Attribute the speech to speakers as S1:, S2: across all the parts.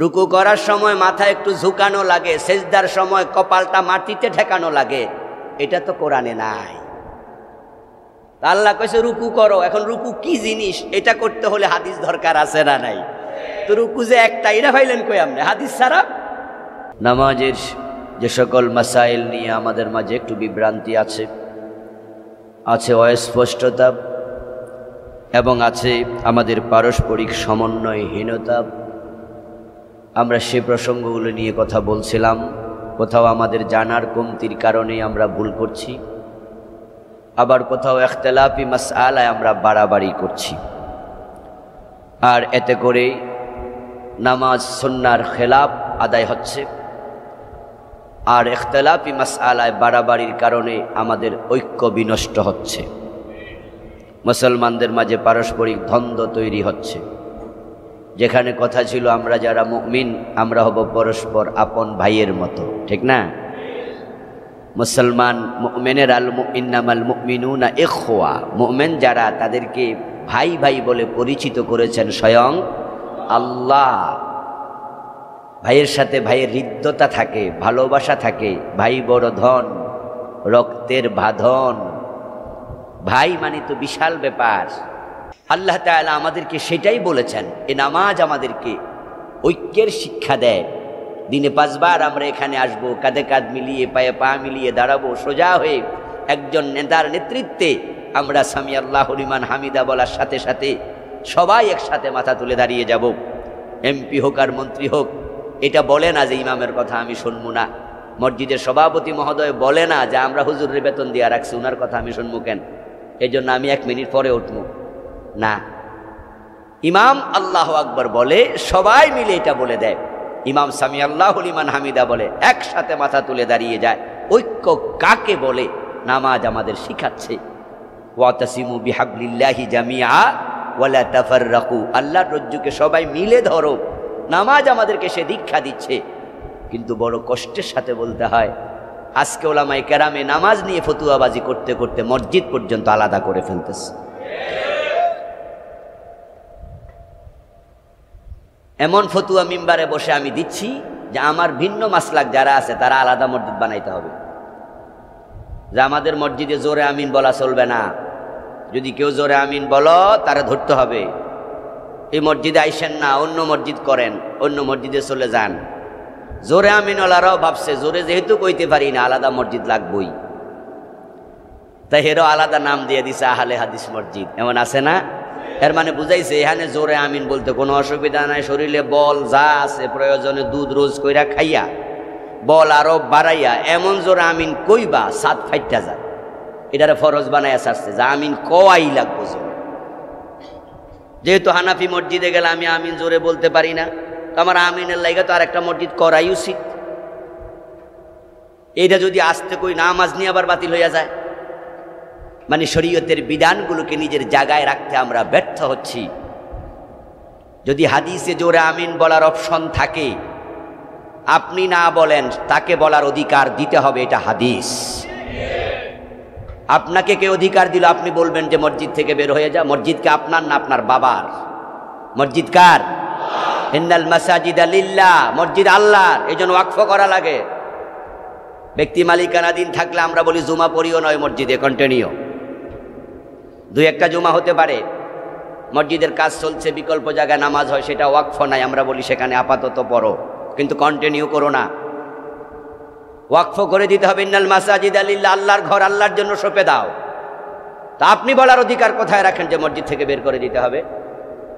S1: রুকু করার সময় মাথা একটু ঝুঁকানো লাগে সেজদার সময় কপালটা মাটিতে ঠেকানো লাগে এটা তো কোরআনে নাই আল্লাহ কইছে রুকু করো এখন রুকু কি জিনিস এটা করতে হলে হাদিস দরকার আছে না নাই তো রুকু যে একটা এটা ভাইলেন কই আপনি হাদিস ছাড়া নামাজের যে সকল মাসাইল নিয়ে আমাদের মাঝে একটু বিভ্রান্তি আছে আছে অস্পষ্টতা এবং আছে আমাদের পারস্পরিক সমন্বয়হীনতা আমরা সে প্রসঙ্গগুলো নিয়ে কথা বলছিলাম কোথাও আমাদের জানার কমতির কারণে আমরা ভুল করছি আবার কোথাও এখতলাফি মাস আলায় আমরা বাড়াবাড়ি করছি আর এতে করে নামাজ সন্ন্যার খেলাপ আদায় হচ্ছে আর এখতলাফি মাস আলায় বাড়াবাড়ির কারণে আমাদের ঐক্য বিনষ্ট হচ্ছে মুসলমানদের মাঝে পারস্পরিক ধন্দ তৈরি হচ্ছে যেখানে কথা ছিল আমরা যারা মুমিন আমরা হব পরস্পর আপন ভাইয়ের মতো ঠিক না মুসলমান মুমেনের আল মুকমিনু না এখোয়া মুমেন যারা তাদেরকে ভাই ভাই বলে পরিচিত করেছেন স্বয়ং আল্লাহ ভাইয়ের সাথে ভাইয়ের হৃদ্যতা থাকে ভালোবাসা থাকে ভাই বড় ধন রক্তের বাঁধন ভাই মানে তো বিশাল ব্যাপার আল্লাহ তালা আমাদেরকে সেটাই বলেছেন এ নামাজ আমাদেরকে ঐক্যের শিক্ষা দেয় দিনে পাঁচবার আমরা এখানে আসব কাঁধে কাঁধ মিলিয়ে পায়ে পা মিলিয়ে দাঁড়াবো সোজা হয়ে একজন নেতার নেতৃত্বে আমরা স্বামী আল্লাহ হরিমান হামিদা বলার সাথে সাথে সবাই একসাথে মাথা তুলে দাঁড়িয়ে যাব এমপি হোক আর মন্ত্রী হোক এটা বলে না যে ইমামের কথা আমি শুনবো না মসজিদের সভাপতি মহোদয় বলে না যে আমরা হুজুরের বেতন দিয়ে রাখছি ওনার কথা আমি শুনবো কেন এই জন্য আমি এক মিনিট পরে উঠবো না ইমাম আল্লাহ আকবর বলে সবাই মিলে এটা বলে দেয় ইমাম সামি আল্লাহ ইমান হামিদা বলে একসাথে মাথা তুলে দাঁড়িয়ে যায় ঐক্য কাকে বলে নামাজ আমাদের শিখাচ্ছে ওয়াতাসিমু বিহাবলিল্লাহি জামিয়া ওয়ালা তাফার রাকু আল্লাহর রজ্জুকে সবাই মিলে ধরো নামাজ আমাদেরকে সে দীক্ষা দিচ্ছে কিন্তু বড় কষ্টের সাথে বলতে হয় আজকে ওলামায় কেরামে নামাজ নিয়ে ফতুয়াবাজি করতে করতে মসজিদ পর্যন্ত আলাদা করে ফেলতেছে এমন ফতুয়া মিম্বারে বসে আমি দিচ্ছি যে আমার ভিন্ন মাসলাক যারা আছে তারা আলাদা মসজিদ বানাইতে হবে যে আমাদের মসজিদে জোরে আমিন বলা চলবে না যদি কেউ জোরে আমিন বলো তারা ধরতে হবে এই মসজিদে আইসেন না অন্য মসজিদ করেন অন্য মসজিদে চলে যান জোরে আমিনওয়ালারাও ভাবছে জোরে যেহেতু কইতে পারি না আলাদা মসজিদ লাগবই তাই হেরো আলাদা নাম দিয়ে দিছে আহলে হাদিস মসজিদ এমন আছে না এর মানে বুঝাইছে এখানে জোরে আমিন বলতে কোনো অসুবিধা নাই শরীরে বল যা আছে প্রয়োজনে দুধ রোজ কইরা খাইয়া বল আরো বাড়াইয়া এমন জোরে আমিন কইবা সাত ফাইটা যা এটারে ফরজ বানাইয়া সারছে যা আমিন কওয়াই লাগবো জোরে যেহেতু হানাফি মসজিদে গেলে আমি আমিন জোরে বলতে পারি না তো আমার আমিনের লাইগা তো আর একটা মসজিদ করাই উচিত এইটা যদি আসতে কই নামাজ নিয়ে আবার বাতিল হইয়া যায় মানে শরীয়তের বিধানগুলোকে নিজের জায়গায় রাখতে আমরা ব্যর্থ হচ্ছি যদি হাদিসে জোরে আমিন বলার অপশন থাকে আপনি না বলেন তাকে বলার অধিকার দিতে হবে এটা হাদিস আপনাকে কে অধিকার দিল আপনি বলবেন যে মসজিদ থেকে বের হয়ে যা মসজিদকে আপনার না আপনার বাবার মসজিদ কার হিন্দাল মাসাজিদ আলিল্লা মসজিদ আল্লাহর এই জন্য ওয়াকফ করা লাগে ব্যক্তি মালিকানাধীন থাকলে আমরা বলি জুমা পড়িও নয় মসজিদে কন্টিনিউ দুই একটা জুমা হতে পারে মসজিদের কাজ চলছে বিকল্প জায়গায় নামাজ হয় সেটা ওয়াকফ নাই আমরা বলি সেখানে আপাতত পড়ো কিন্তু কন্টিনিউ করো না ওয়াকফ করে দিতে হবে ইন্নাল মাসাজিদ আলিল্লা আল্লাহর ঘর আল্লাহর জন্য সঁপে দাও তা আপনি বলার অধিকার কোথায় রাখেন যে মসজিদ থেকে বের করে দিতে হবে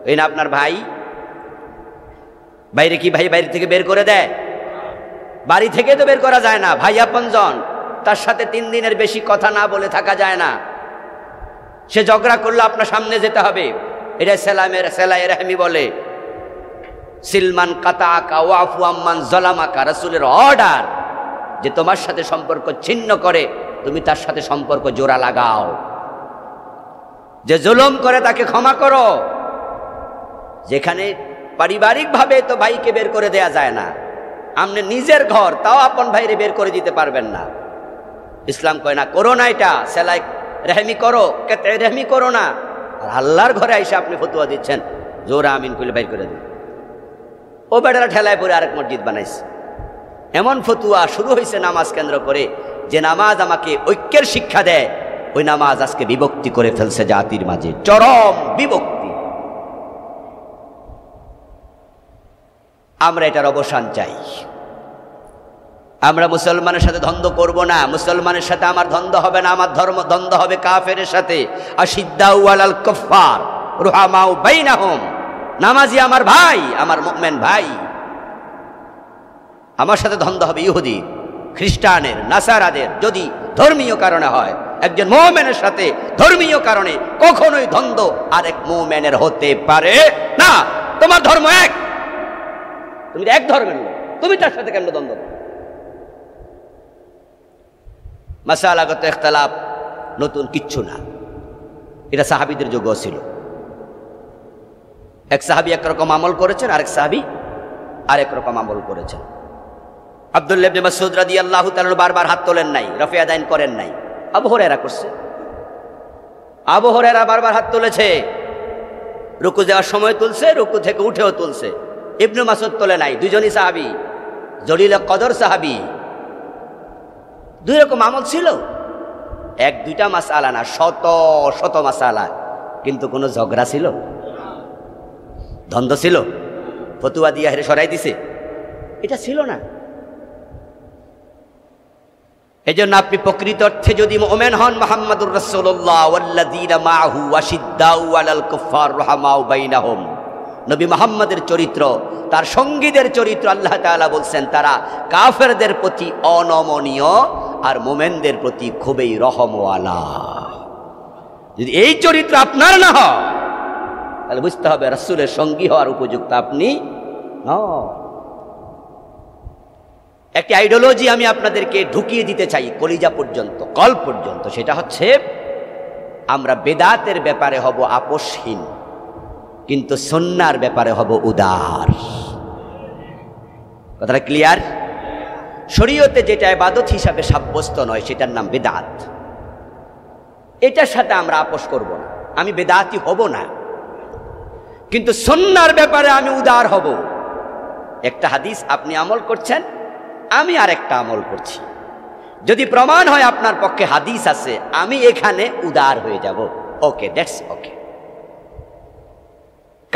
S1: ওই না আপনার ভাই বাইরে কি ভাই বাইরে থেকে বের করে দেয় বাড়ি থেকে তো বের করা যায় না ভাই আপনজন তার সাথে তিন দিনের বেশি কথা না বলে থাকা যায় না সে ঝগড়া করলে আপনার সামনে যেতে হবে এটা সেলামের সেলাই রাহমি বলে সিলমান কাতা ওয়াফু আম্মান জলামাকা রাসুলের অর্ডার যে তোমার সাথে সম্পর্ক ছিন্ন করে তুমি তার সাথে সম্পর্ক জোড়া লাগাও যে জুলম করে তাকে ক্ষমা করো যেখানে পারিবারিকভাবে তো ভাইকে বের করে দেয়া যায় না আপনি নিজের ঘর তাও আপন ভাইরে বের করে দিতে পারবেন না ইসলাম কয় না না এটা সেলাই রেহমি করো রেহমি করো না আর আল্লাহর ঘরে এসে আপনি ফতুয়া দিচ্ছেন জোরা আমিন করলে বাইর করে দিন ও বেটারা ঠেলায় পরে আরেক মসজিদ বানাইছে এমন ফতুয়া শুরু হয়েছে নামাজ কেন্দ্র করে যে নামাজ আমাকে ঐক্যের শিক্ষা দেয় ওই নামাজ আজকে বিভক্তি করে ফেলছে জাতির মাঝে চরম বিভক্তি আমরা এটার অবসান চাই আমরা মুসলমানের সাথে ধন্দ করব না মুসলমানের সাথে আমার ধন্দ হবে না আমার ধর্ম দ্বন্দ্ব হবে কাফের সাথে আসিদ্দাউল কফার রুহামাউ বাইনাহুম নামাজি আমার ভাই আমার মোমেন ভাই আমার সাথে ধন্দ হবে ইহুদি খ্রিস্টানের নাসারাদের যদি ধর্মীয় কারণে হয় একজন মোমেনের সাথে ধর্মীয় কারণে কখনোই ধন্দ আরেক মোমেনের হতে পারে না তোমার ধর্ম এক তুমি এক ধর্মের তুমি তার সাথে কেন দ্বন্দ্ব মাসালাগত এখতালাপ নতুন কিচ্ছু না এটা সাহাবিদের যোগ্য ছিল এক সাহাবি একরকম আমল করেছেন আরেক সাহাবি আরেক রকম আমল করেছেন আবদুল্লাবনে মাসুদ রাদি আল্লাহ তাল বারবার হাত তোলেন নাই রফিয়া আদায়ন করেন নাই আবহরেরা করছে আবহরেরা বারবার হাত তুলেছে রুকু দেওয়ার সময় তুলছে রুকু থেকে উঠেও তুলছে ইবনু মাসুদ তোলে নাই দুজনই সাহাবি জলিল কদর সাহাবি দুই রকম আমল ছিল এক দুইটা মাস আলা না শত শত মাস আলা কিন্তু কোনো ঝগড়া ছিল দ্বন্দ্ব ছিল ফতুয়া দিয়া হেরে সরাই দিছে এটা ছিল না এজন্য আপনি প্রকৃত অর্থে যদি ওমেন হন মোহাম্মদুর রসোল্লাহ আল্লাহ মাহু আশিদ্দাউ আলাল কুফার রহমাউ হোম নবী মোহাম্মদের চরিত্র তার সঙ্গীদের চরিত্র আল্লাহ তালা বলছেন তারা কাফেরদের প্রতি অনমনীয় আর মোমেনদের প্রতি খুবই রহমওয়ালা যদি এই চরিত্র আপনার না হয় তাহলে বুঝতে হবে রসুলের সঙ্গী হওয়ার উপযুক্ত আপনি ন একটি আইডিওলজি আমি আপনাদেরকে ঢুকিয়ে দিতে চাই কলিজা পর্যন্ত কল পর্যন্ত সেটা হচ্ছে আমরা বেদাতের ব্যাপারে হব আপোষহীন কিন্তু সন্ন্যার ব্যাপারে হব উদার কথাটা ক্লিয়ার শরীয়তে যেটা এবাদত হিসাবে সাব্যস্ত নয় সেটার নাম বেদাত এটার সাথে আমরা আপোষ করব না আমি বেদাতি হব না কিন্তু সন্ন্যার ব্যাপারে আমি উদার হব একটা হাদিস আপনি আমল করছেন আমি আর একটা আমল করছি যদি প্রমাণ হয় আপনার পক্ষে হাদিস আছে আমি এখানে উদার হয়ে যাব ওকে দ্যাটস ওকে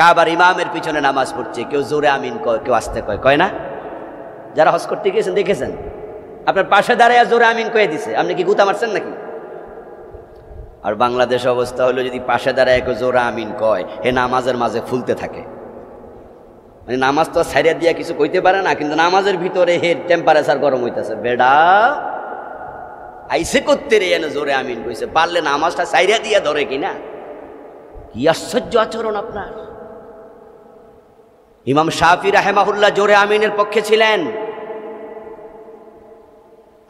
S1: কাবার ইমামের পিছনে নামাজ পড়ছে কেউ জোরে আমিন কয় কেউ আসতে কয় কয় না যারা হজ করতে গিয়েছেন দেখেছেন আপনার পাশে দাঁড়ায় জোরে আমিন কয়ে দিছে আপনি কি গুতা মারছেন নাকি আর বাংলাদেশ অবস্থা হলো যদি পাশে দাঁড়ায় কেউ জোরে আমিন কয় হে নামাজের মাঝে ফুলতে থাকে মানে নামাজ তো সাইরিয়া দিয়া কিছু কইতে পারে না কিন্তু নামাজের ভিতরে হে টেম্পারেচার গরম হইতেছে বেডা আইসে করতে রে এনে জোরে আমিন কইছে পারলে নামাজটা সাইরিয়া দিয়া ধরে কিনা কি আশ্চর্য আচরণ আপনার ইমাম শাহি রাহেমাহুল্লাহ জোরে আমিনের পক্ষে ছিলেন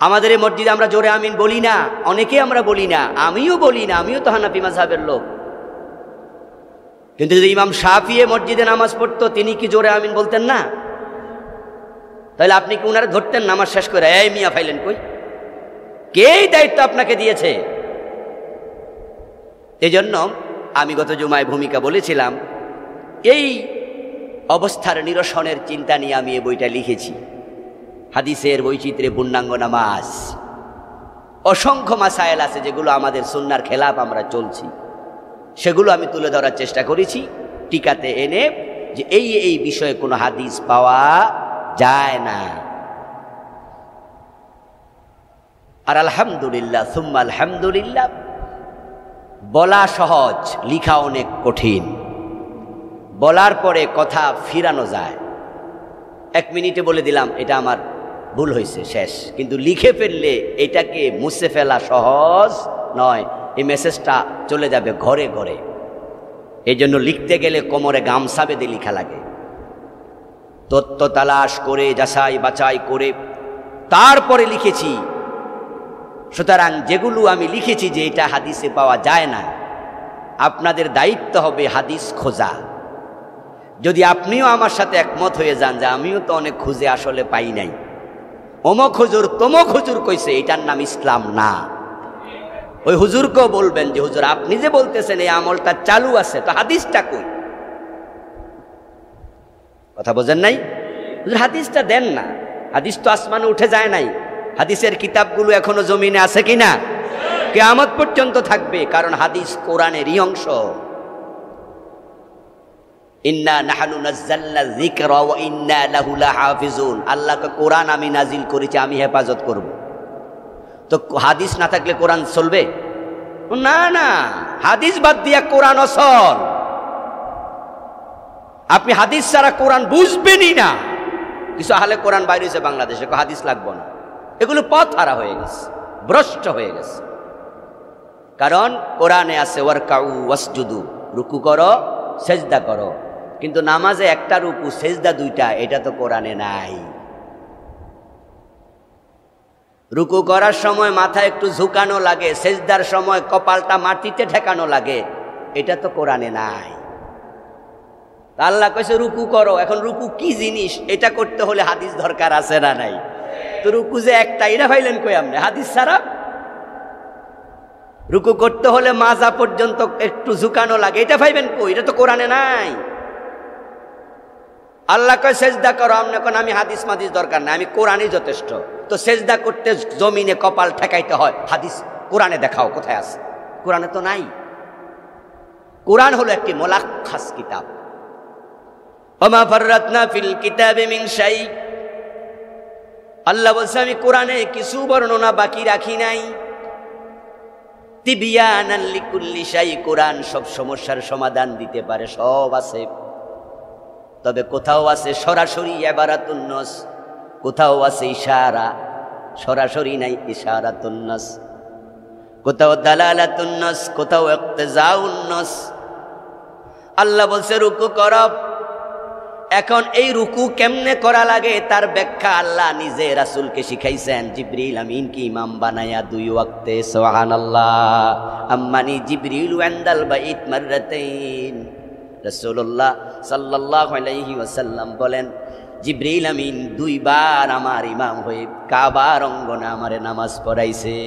S1: আমাদের এই মসজিদে আমরা জোরে আমিন বলি না অনেকে আমরা বলি না আমিও বলি না আমিও তো হানাফি মাঝহাবের লোক কিন্তু যদি ইমাম শাহিয়ে মসজিদে নামাজ পড়তো তিনি কি জোরে আমিন বলতেন না তাহলে আপনি কি উনারা ধরতেন নামাজ শেষ করে এ মিয়া ফাইলেন কই কেই দায়িত্ব আপনাকে দিয়েছে এজন্য আমি গত জুমায় ভূমিকা বলেছিলাম এই অবস্থার নিরসনের চিন্তা নিয়ে আমি এই বইটা লিখেছি হাদিসের বৈচিত্র্যে পূর্ণাঙ্গ নামাজ অসংখ্য মাসায়েল আছে যেগুলো আমাদের সন্ন্যার খেলাপ আমরা চলছি সেগুলো আমি তুলে ধরার চেষ্টা করেছি টিকাতে এনে যে এই এই বিষয়ে কোনো হাদিস পাওয়া যায় না আর আলহামদুলিল্লাহ সুম্মা আলহামদুলিল্লাহ বলা সহজ লিখা অনেক কঠিন বলার পরে কথা ফিরানো যায় এক মিনিটে বলে দিলাম এটা আমার ভুল হয়েছে শেষ কিন্তু লিখে ফেললে এটাকে মুছে ফেলা সহজ নয় এই মেসেজটা চলে যাবে ঘরে ঘরে এই জন্য লিখতে গেলে কোমরে গামছা বেঁধে লিখা লাগে তত্ত্ব তালাশ করে যাচাই বাছাই করে তারপরে লিখেছি সুতরাং যেগুলো আমি লিখেছি যে এটা হাদিসে পাওয়া যায় না আপনাদের দায়িত্ব হবে হাদিস খোঁজা যদি আপনিও আমার সাথে একমত হয়ে যান যে আমিও তো অনেক খুঁজে আসলে পাই নাই অমক হুজুর তমক হুজুর কইছে এটার নাম ইসলাম না ওই হুজুরকেও বলবেন যে হুজুর আপনি যে বলতেছেন এই আমলটা চালু আছে তো হাদিসটা কই কথা বোঝেন নাই হুজুর হাদিসটা দেন না হাদিস তো আসমানে উঠে যায় নাই হাদিসের কিতাবগুলো এখনো জমিনে আছে কিনা কেয়ামত পর্যন্ত থাকবে কারণ হাদিস কোরআনেরই অংশ ইন্না নাহানু নাজ্জাল্লা যিকরা ওয়া ইন্না লাহু লাহাফিজুন আল্লাহকে কোরআন আমি নাজিল করেছি আমি হেফাজত করব তো হাদিস না থাকলে কোরআন চলবে না না হাদিস বাদ দিয়া কোরআন অসল আপনি হাদিস ছাড়া কোরআন বুঝবেনই না কিছু আহলে কোরআন বাইরে হয়েছে বাংলাদেশে হাদিস লাগবো না এগুলো পথ হারা হয়ে গেছে ভ্রষ্ট হয়ে গেছে কারণ কোরআনে আছে ওয়ার্কাউ ওয়াসজুদু রুকু করো সেজদা করো কিন্তু নামাজে একটা রুকু সেজদা দুইটা এটা তো কোরআনে নাই রুকু করার সময় মাথা একটু ঝুঁকানো লাগে সেজদার সময় কপালটা মাটিতে ঠেকানো লাগে এটা তো কোরআনে নাই আল্লাহ কইছে রুকু করো এখন রুকু কি জিনিস এটা করতে হলে হাদিস দরকার আছে না নাই তো রুকু যে একটা এটা ভাইলেন কই আপনি হাদিস ছাড়া রুকু করতে হলে মাজা পর্যন্ত একটু ঝুঁকানো লাগে এটা ভাইবেন কই এটা তো কোরআনে নাই আল্লাহ কয় সেজদা করো আপনি কোন আমি হাদিস মাদিস দরকার নাই আমি কোরআনই যথেষ্ট তো সেজদা করতে জমিনে কপাল ঠেকাইতে হয় হাদিস কোরআনে দেখাও কোথায় আছে কোরআনে তো নাই কোরআন হলো একটি মোলাক্ষাস কিতাব ওমা ফররাতনা ফিল কিতাবে মিন আল্লাহ বলছে আমি কোরআনে কিছু বর্ণনা বাকি রাখি নাই তিবিয়া তিবিয়ান লিকুল্লি শাই কোরআন সব সমস্যার সমাধান দিতে পারে সব আছে তবে কোথাও আছে সরাসরি এবারাতুন্নস কোথাও আছে ইশারা সরাসরি নাই ইশারাতুন্নস কোথাও দালালাতুন্নস কোথাও উন্নস আল্লাহ বলছে রুকু কর এখন এই রুকু কেমনে করা লাগে তার ব্যাখ্যা আল্লাহ নিজে রাসুলকে শিখাইছেন আমিন কি ইমাম বানায়া দুই ওয়াক্তে সোহান আল্লাহ আম্মানি জিব্রিল ওয়ান্দাল বা ইতমার রসৌল্লাহ সাল্লাহ আলাইহি বলেন জিব্রিল আমিন দুইবার আমার ইমাম হয়ে কাবার অঙ্গনে আমারে নামাজ পড়াইছে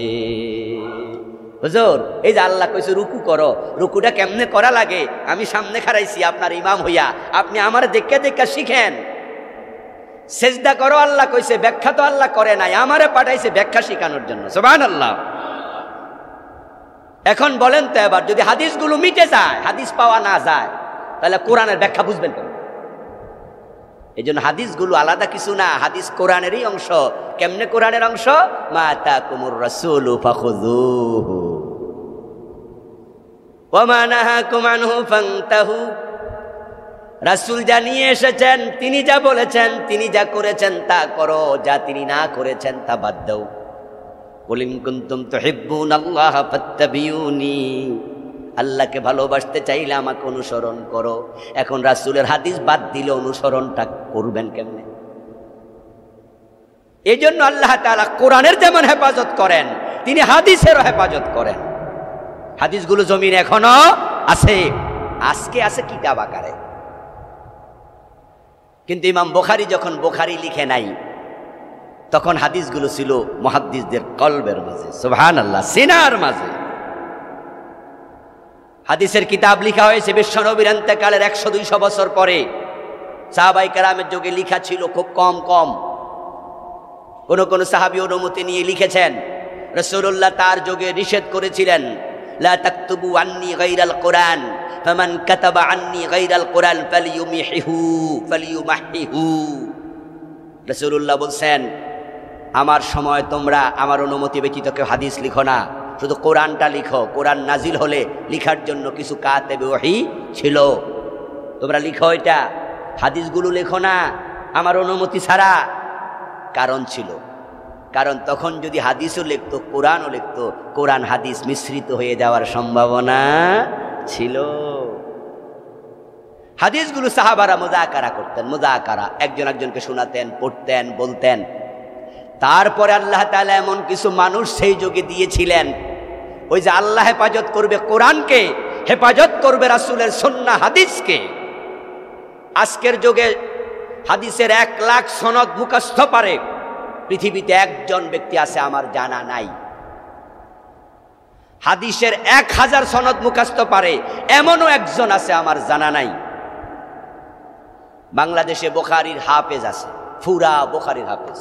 S1: হুজুর এই যে আল্লাহ কইছে রুকু করো রুকুটা কেমনে করা লাগে আমি সামনে খারাইছি আপনার ইমাম হইয়া আপনি আমার দেখে দেখে শিখেন সেজদা করো আল্লাহ কইছে ব্যাখ্যা তো আল্লাহ করে নাই আমারে পাঠাইছে ব্যাখ্যা শিখানোর জন্য সোবান আল্লাহ এখন বলেন তো এবার যদি হাদিসগুলো মিটে যায় হাদিস পাওয়া না যায় তাহলে কোরআনের ব্যাখ্যা বুঝবেন কেন এই জন্য হাদিসগুলো আলাদা কিছু না হাদিস কোরআনেরই অংশ কেমনে কোরআনের অংশ মাতা কুমুর রসুল রাসুল যা নিয়ে এসেছেন তিনি যা বলেছেন তিনি যা করেছেন তা করো যা তিনি না করেছেন তা বাদ দাও বলিন কুন্তুম তো হিব্বুন আল্লাহ আল্লাহকে ভালোবাসতে চাইলে আমাকে অনুসরণ করো এখন রাসুলের হাদিস বাদ দিলে অনুসরণটা করবেন কেমনে এই জন্য আল্লাহ তালা কোরআনের যেমন হেফাজত করেন তিনি হাদিসেরও হেফাজত করেন হাদিসগুলো জমিন এখনো আছে আজকে আছে কিতাব আকারে কিন্তু ইমাম বোখারি যখন বোখারি লিখে নাই তখন হাদিসগুলো ছিল মহাদ্দিসদের কলবের মাঝে সোহান আল্লাহ সিনার মাঝে হাদিসের কিতাব লিখা হয়েছে বিশ্বনবীর অন্তেকালের একশো দুইশো বছর পরে সাহাবাই কারামের যোগে লিখা ছিল খুব কম কম কোনো কোনো সাহাবি অনুমতি নিয়ে লিখেছেন রসুল্লাহ তার যোগে নিষেধ করেছিলেন লা আন্নি কোরআন কাতাবা আন্নি কোরআন রসুল্লাহ বলছেন আমার সময় তোমরা আমার অনুমতি ব্যতীত কেউ হাদিস লিখো না শুধু কোরআনটা লিখো কোরআন নাজিল হলে লিখার জন্য কিছু কাতে ওহি ছিল তোমরা লিখো এটা হাদিসগুলো লেখো না আমার অনুমতি ছাড়া কারণ ছিল কারণ তখন যদি হাদিসও লিখতো কোরআনও লিখতো কোরআন হাদিস মিশ্রিত হয়ে যাওয়ার সম্ভাবনা ছিল হাদিসগুলো সাহাবারা মোজাকারা করতেন মোজাকারা একজন একজনকে শোনাতেন পড়তেন বলতেন তারপরে আল্লাহ তালা এমন কিছু মানুষ সেই যুগে দিয়েছিলেন ওই যে আল্লাহ হেফাজত করবে কোরআনকে হেফাজত করবে রাসুলের সন্না হাদিসকে আজকের যুগে হাদিসের এক লাখ সনদ মুখস্থ পারে পৃথিবীতে একজন ব্যক্তি আছে আমার জানা নাই হাদিসের এক হাজার সনদ মুখস্থ পারে এমনও একজন আছে আমার জানা নাই বাংলাদেশে বোখারির হাফেজ আছে ফুরা বোখারির হাফেজ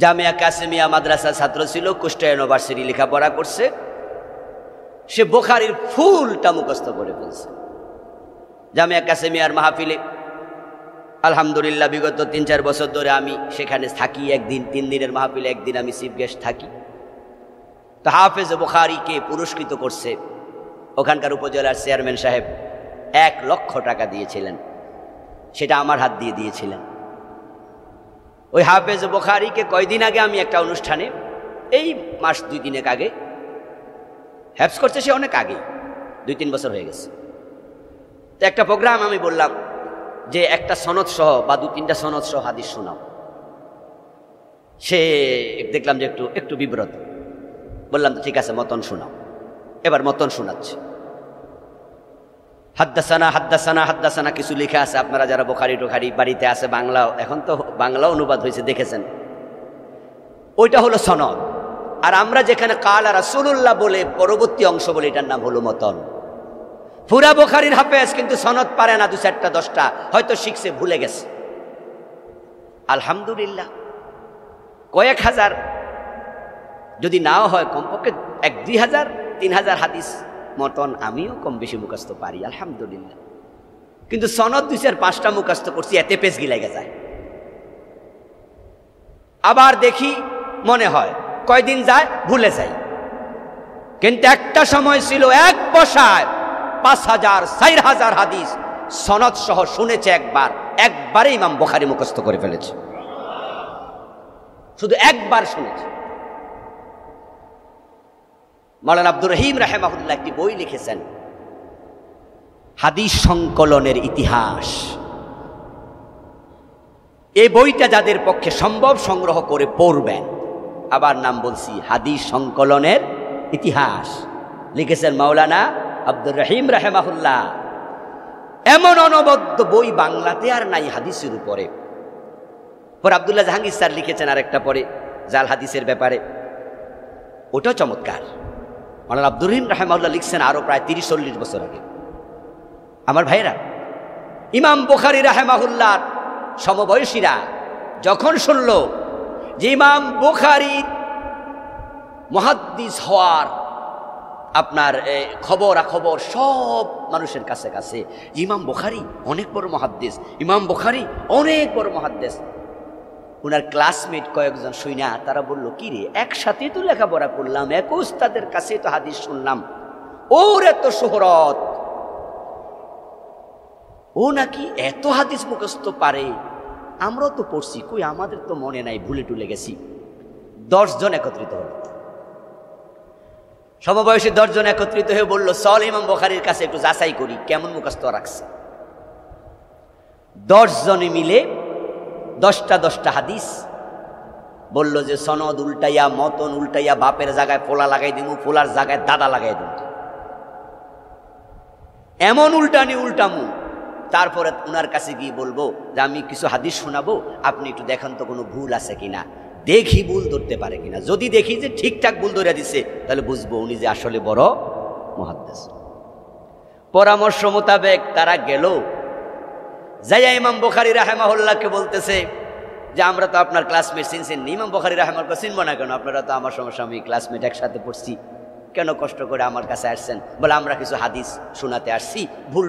S1: জামিয়া কাসেমিয়া মাদ্রাসা ছাত্র ছিল কুষ্টা ইউনিভার্সিটি লেখাপড়া করছে সে বোখারির ফুলটা মুখস্থ করে ফেলছে জামিয়া কাসেমিয়ার মাহফিলে আলহামদুলিল্লাহ বিগত তিন চার বছর ধরে আমি সেখানে থাকি একদিন তিন দিনের মাহফিলে একদিন আমি চিফ গেস্ট থাকি তো হাফেজ বোখারিকে পুরস্কৃত করছে ওখানকার উপজেলার চেয়ারম্যান সাহেব এক লক্ষ টাকা দিয়েছিলেন সেটা আমার হাত দিয়ে দিয়েছিলেন ওই হাফেজ বোখারিকে কয়দিন আগে আমি একটা অনুষ্ঠানে এই মাস দুই দিনের আগে হ্যাপস করছে সে অনেক আগে দুই তিন বছর হয়ে গেছে তো একটা প্রোগ্রাম আমি বললাম যে একটা সনদ সহ বা দু তিনটা সনদ সহ হাদিস শোনাও সে দেখলাম যে একটু একটু বিব্রত বললাম তো ঠিক আছে মতন শোনাও এবার মতন শোনাচ্ছে হাদ্দাসানা হাদ্দাসানা হাদ্দাসানা কিছু লিখে আছে আপনারা যারা বোখারি টোখারি বাড়িতে আছে বাংলাও এখন তো বাংলা অনুবাদ হয়েছে দেখেছেন ওইটা হলো সনদ আর আমরা যেখানে কাল আর রাসুল্লাহ বলে পরবর্তী অংশ বলে এটার নাম হলো মতন পুরা বোখারির হাফেজ কিন্তু সনদ পারে না দু চারটা দশটা হয়তো শিখছে ভুলে গেছে আলহামদুলিল্লাহ কয়েক হাজার যদি নাও হয় কমপক্ষে এক দুই হাজার তিন হাজার হাদিস মতন আমিও কম বেশি মুখস্থ পারি আলহামদুলিল্লাহ কিন্তু সনদ দুই পাঁচটা মুখস্থ করছি এতে পেজ গিলাইগা যায় আবার দেখি মনে হয় কয়দিন যায় ভুলে যাই কিন্তু একটা সময় ছিল এক বসায় পাঁচ হাজার চার হাজার হাদিস সনদ সহ শুনেছে একবার একবারে ইমাম বোখারি মুখস্ত করে ফেলেছে শুধু একবার শুনেছে মালান আব্দুর রহিম রাহেমাহুল্লাহ একটি বই লিখেছেন হাদিস সংকলনের ইতিহাস এই বইটা যাদের পক্ষে সম্ভব সংগ্রহ করে পড়বেন আবার নাম বলছি হাদিস সংকলনের ইতিহাস লিখেছেন মাওলানা আব্দুর রহিম রাহেমাহুল্লাহ এমন অনবদ্য বই বাংলাতে আর নাই হাদিসের উপরে পর আবদুল্লাহ জাহাঙ্গীর স্যার লিখেছেন আরেকটা পরে জাল হাদিসের ব্যাপারে ওটাও চমৎকার মৌলানা আব্দুর রহিম রাহেমাউল্লাহ লিখছেন আরও প্রায় তিরিশ চল্লিশ বছর আগে আমার ভাইরা ইমাম বোখারি রাহেমাহুল্লার সমবয়সীরা যখন শুনল যে ইমাম বোখারি মহাদ্দিস হওয়ার আপনার খবর আখবর সব মানুষের কাছে কাছে ইমাম বোখারি অনেক বড় মহাদ্দেশ ইমাম বোখারি অনেক বড় মহাদ্দেশ ওনার ক্লাসমেট কয়েকজন শুইনা তারা বলল কি রে একসাথে তো লেখাপড়া করলাম এক উস্তাদের কাছে তো হাদিস শুনলাম ওর এত শোহরত ও নাকি এত হাদিস মুখস্থ পারে আমরাও তো পড়ছি কই আমাদের তো মনে নাই ভুলে টুলে গেছি দশজন একত্রিত হল সমবয়সী দশজন একত্রিত হয়ে বলল সল ইমাম বখারির কাছে একটু যাচাই করি কেমন মুখস্থ রাখছে দশজনে মিলে দশটা দশটা হাদিস বলল যে সনদ উল্টাইয়া মতন উল্টাইয়া বাপের জায়গায় ফোলা লাগাই দিব ফোলার জায়গায় দাদা লাগাই দিব এমন উল্টানি উল্টামু তারপরে ওনার কাছে গিয়ে বলবো যে আমি কিছু হাদিস শোনাবো আপনি একটু দেখান তো কোনো ভুল আছে কিনা দেখি ভুল ধরতে পারে কিনা যদি দেখি যে ঠিকঠাক ভুল ধরে দিছে তাহলে বুঝবো উনি যে আসলে বড় মহাদ্দেশ পরামর্শ মোতাবেক তারা গেল জাইয়া ইমাম বোখারি রাহেমাহুল্লাহকে বলতেছে যে আমরা তো আপনার ক্লাসমেট চিনছেন ইমাম বোখারি রাহেমার কথা চিনবো না কেন আপনারা তো আমার সমস্যা আমি ক্লাসমেট একসাথে পড়ছি কেন কষ্ট করে আমার কাছে আসছেন বলে আমরা কিছু হাদিস শোনাতে আসছি ভুল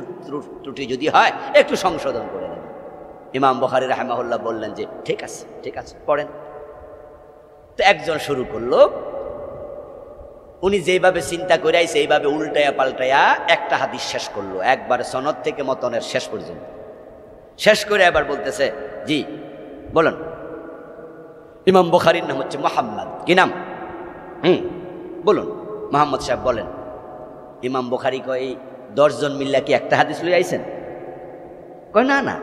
S1: ত্রুটি যদি হয় একটু সংশোধন করে দেবেন ইমাম বখারি রাহেমাহুল্লাহ বললেন যে ঠিক আছে ঠিক আছে পড়েন তো একজন শুরু করলো উনি যেভাবে চিন্তা করে সেইভাবে উল্টায়া পাল্টায়া একটা হাদিস শেষ করলো একবার সনদ থেকে মতনের শেষ পর্যন্ত শেষ করে আবার বলতেছে জি বলুন ইমাম বুখারির নাম হচ্ছে মোহাম্মদ কি নাম হুম বলুন মোহাম্মদ সাহেব বলেন ইমাম বুখারি কয় দশজন মিল্লা কি একটা হাদিস লই আইছেন কয় না না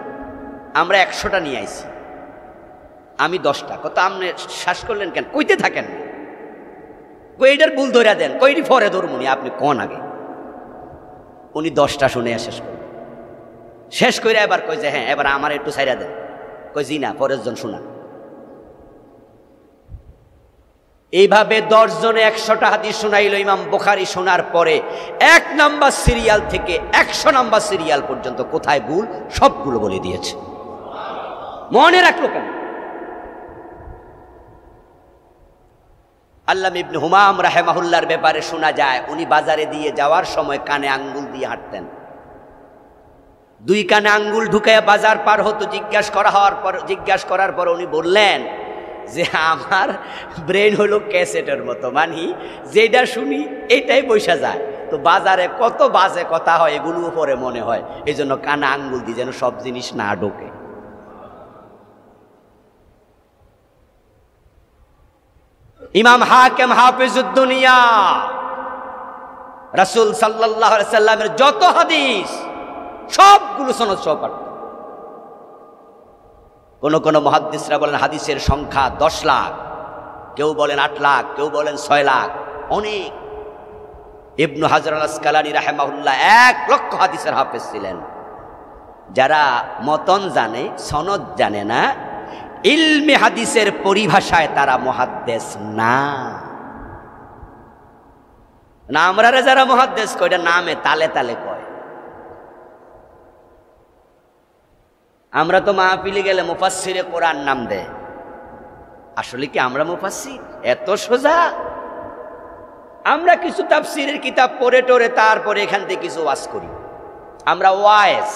S1: আমরা একশোটা নিয়ে আইছি আমি দশটা কত আপনি শ্বাস করলেন কেন কইতে থাকেন না কইটার ভুল ধরে দেন কইটি ফরে ধরুন উনি আপনি কন আগে উনি দশটা শুনে শেষ করলেন শেষ করে এবার কই যে হ্যাঁ এবার আমার একটু সাইরা দেন কই জি না পরের জন শোনা এইভাবে দশ জনে একশোটা হাতি শোনাইল ইমাম বোখারি শোনার পরে এক নাম্বার সিরিয়াল থেকে একশো নাম্বার সিরিয়াল পর্যন্ত কোথায় ভুল সবগুলো বলে দিয়েছে মনে রাখলো কেন আল্লাহ ইবনে হুমাম রাহেমাহুল্লার ব্যাপারে শোনা যায় উনি বাজারে দিয়ে যাওয়ার সময় কানে আঙ্গুল দিয়ে হাঁটতেন দুই কানে আঙ্গুল ঢুকায় বাজার পার হতো জিজ্ঞাস করা হওয়ার পর জিজ্ঞাসা করার পর উনি বললেন যে আমার ব্রেন হলো ক্যাসেটের মতো মানি যেটা শুনি এটাই বৈশা যায় তো বাজারে কত বাজে কথা হয় এগুলো পরে মনে হয় এই জন্য কানা আঙ্গুল দিয়ে যেন সব জিনিস না ঢোকে ইমাম হাকেম হাফিজুদ্দুনিয়া রাসুল সাল্লাহ সাল্লামের যত হাদিস সবগুলো সনদ সহ কোন কোন কোনো বলেন হাদিসের সংখ্যা দশ লাখ কেউ বলেন আট লাখ কেউ বলেন ছয় লাখ অনেক ইবনু হাজর আলাসকালানি রাহেমাহুল্লাহ এক লক্ষ হাদিসের হাফেজ ছিলেন যারা মতন জানে সনদ জানে না ইলমে হাদিসের পরিভাষায় তারা মহাদ্দেশ না না আমরা যারা মহাদ্দেশ কয়টা নামে তালে তালে কয় আমরা তো মাহফিলে গেলে মুফাসিরে কোরআন নাম দেয় আসলে কি আমরা মুফাসির এত সোজা আমরা কিছু তাফসিরের কিতাব পড়ে টোরে তারপরে এখান থেকে কিছু ওয়াজ করি আমরা ওয়াইস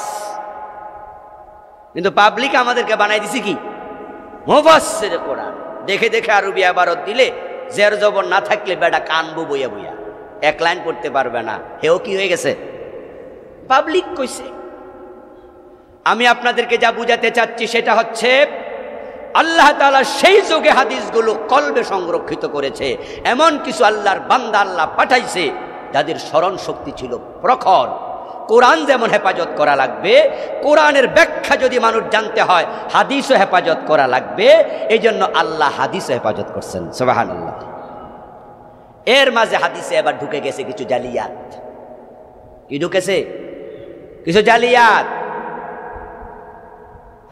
S1: কিন্তু পাবলিক আমাদেরকে বানাই দিছে কি মুফাসিরে কোরআন দেখে দেখে আরবি আবারত দিলে জের জবর না থাকলে বেটা কানবো বইয়া বইয়া এক লাইন করতে পারবে না হেও কি হয়ে গেছে পাবলিক কইছে আমি আপনাদেরকে যা বুঝাতে চাচ্ছি সেটা হচ্ছে আল্লাহ তালা সেই যুগে হাদিসগুলো কলবে সংরক্ষিত করেছে এমন কিছু আল্লাহর বান্দা আল্লাহ পাঠাইছে যাদের স্মরণ শক্তি ছিল প্রখর কোরআন যেমন হেফাজত করা লাগবে কোরআনের ব্যাখ্যা যদি মানুষ জানতে হয় হাদিসও হেফাজত করা লাগবে এই জন্য আল্লাহ হাদিসও হেফাজত করছেন সোবাহান আল্লাহ এর মাঝে হাদিসে এবার ঢুকে গেছে কিছু জালিয়াত কি ঢুকেছে কিছু জালিয়াত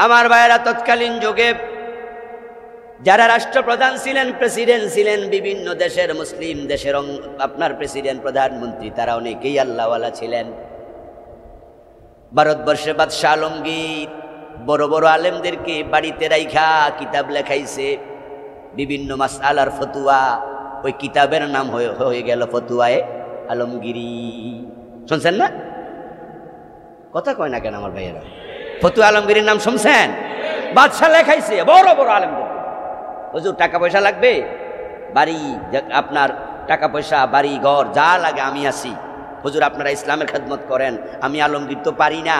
S1: আমার ভাইয়েরা তৎকালীন যুগে যারা রাষ্ট্রপ্রধান ছিলেন প্রেসিডেন্ট ছিলেন বিভিন্ন দেশের মুসলিম দেশের আপনার প্রেসিডেন্ট প্রধানমন্ত্রী তারা অনেকেই আল্লাহওয়ালা ছিলেন ভারতবর্ষে বাদশাহ আলমগীর বড় বড় আলেমদেরকে বাড়িতে রাইখা কিতাব লেখাইছে বিভিন্ন মাস আলার ফতুয়া ওই কিতাবের নাম হয়ে গেল ফতুয়ায় আলমগিরি শুনছেন না কথা কয় না কেন আমার ভাইয়েরা ফতুয়া আলমগীরের নাম শুনছেন বাদশাহ লেখাইছে বড় বড় আলমগীর হজুর টাকা পয়সা লাগবে বাড়ি আপনার টাকা পয়সা বাড়ি ঘর যা লাগে আমি আসি হজুর আপনারা ইসলামের খেদমত করেন আমি আলমগীর তো পারি না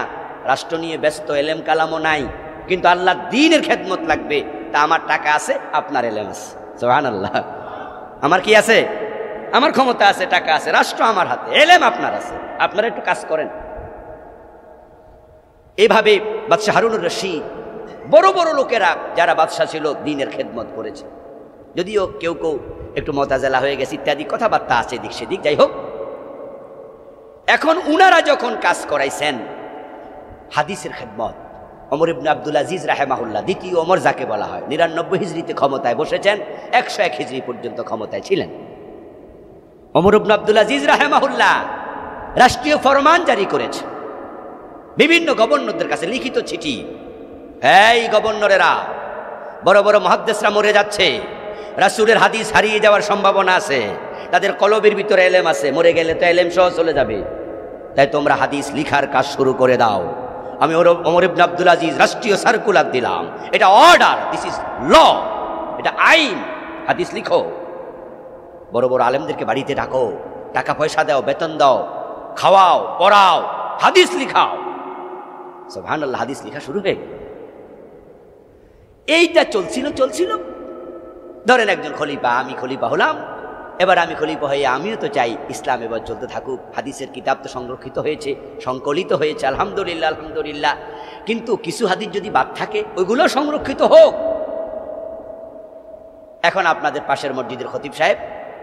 S1: রাষ্ট্র নিয়ে ব্যস্ত এলেম কালামও নাই কিন্তু আল্লাহ দিনের খেদমত লাগবে তা আমার টাকা আছে আপনার এলেম আছে সোহান আল্লাহ আমার কি আছে আমার ক্ষমতা আছে টাকা আছে রাষ্ট্র আমার হাতে এলেম আপনার আছে আপনারা একটু কাজ করেন এভাবে বাদশাহ হারুনুর রশিদ বড় বড় লোকেরা যারা বাদশাহ ছিল দিনের খেদমত করেছে যদিও কেউ কেউ একটু মতাজালা হয়ে গেছে ইত্যাদি কথাবার্তা আছে দিক সেদিক যাই হোক এখন উনারা যখন কাজ করাইছেন হাদিসের খেদমত অমর ইবন আবদুল আজিজ রাহেমাহুল্লাহ দ্বিতীয় অমর যাকে বলা হয় নিরানব্বই হিজড়িতে ক্ষমতায় বসেছেন একশো এক হিজড়ি পর্যন্ত ক্ষমতায় ছিলেন অমর ইবন আবদুল আজিজ রাহেমাহুল্লাহ রাষ্ট্রীয় ফরমান জারি করেছে বিভিন্ন গভর্নরদের কাছে লিখিত চিঠি এই গভর্নরেরা বড় বড় মহাদ্দেশরা মরে যাচ্ছে রাসুরের হাদিস হারিয়ে যাওয়ার সম্ভাবনা আছে তাদের কলবের ভিতরে এলেম আছে মরে গেলে তো এলেম সহ চলে যাবে তাই তোমরা হাদিস লিখার কাজ শুরু করে দাও আমি ওর অমর ইবন আব্দুল আজিজ রাষ্ট্রীয় সার্কুলার দিলাম এটা অর্ডার দিস ইজ ল এটা আইন হাদিস লিখো বড় বড় আলেমদেরকে বাড়িতে ডাকো টাকা পয়সা দাও বেতন দাও খাওয়াও পড়াও হাদিস লিখাও সোহান আল্লাহ হাদিস লেখা শুরু হয়ে গেল এইটা চলছিল চলছিল ধরেন একজন খলিফা আমি খলিপা হলাম এবার আমি খলিফা হয়ে আমিও তো চাই ইসলাম এবার চলতে থাকুক হাদিসের কিতাব তো সংরক্ষিত হয়েছে সংকলিত হয়েছে আলহামদুলিল্লাহ আলহামদুলিল্লাহ কিন্তু কিছু হাদিস যদি বাদ থাকে ওইগুলো সংরক্ষিত হোক এখন আপনাদের পাশের মসজিদের খতিব সাহেব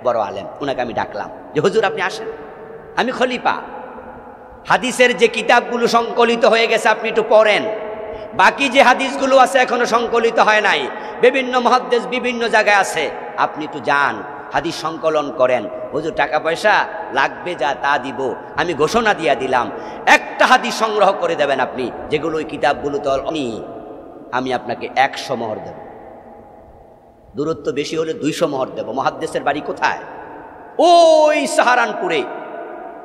S1: বড় আলেম ওনাকে আমি ডাকলাম যে হুজুর আপনি আসেন আমি খলিফা হাদিসের যে কিতাবগুলো সংকলিত হয়ে গেছে আপনি একটু পড়েন বাকি যে হাদিসগুলো আছে এখনো সংকলিত হয় নাই বিভিন্ন মহাদ্দেশ বিভিন্ন জায়গায় আছে আপনি একটু যান হাদিস সংকলন করেন হুজুর টাকা পয়সা লাগবে যা তা দিব আমি ঘোষণা দিয়া দিলাম একটা হাদিস সংগ্রহ করে দেবেন আপনি যেগুলো ওই কিতাবগুলো তো আমি আপনাকে একশো মোহর দেব দূরত্ব বেশি হলে দুইশো মোহর দেব মহাদ্দেশের বাড়ি কোথায় ওই সাহারানপুরে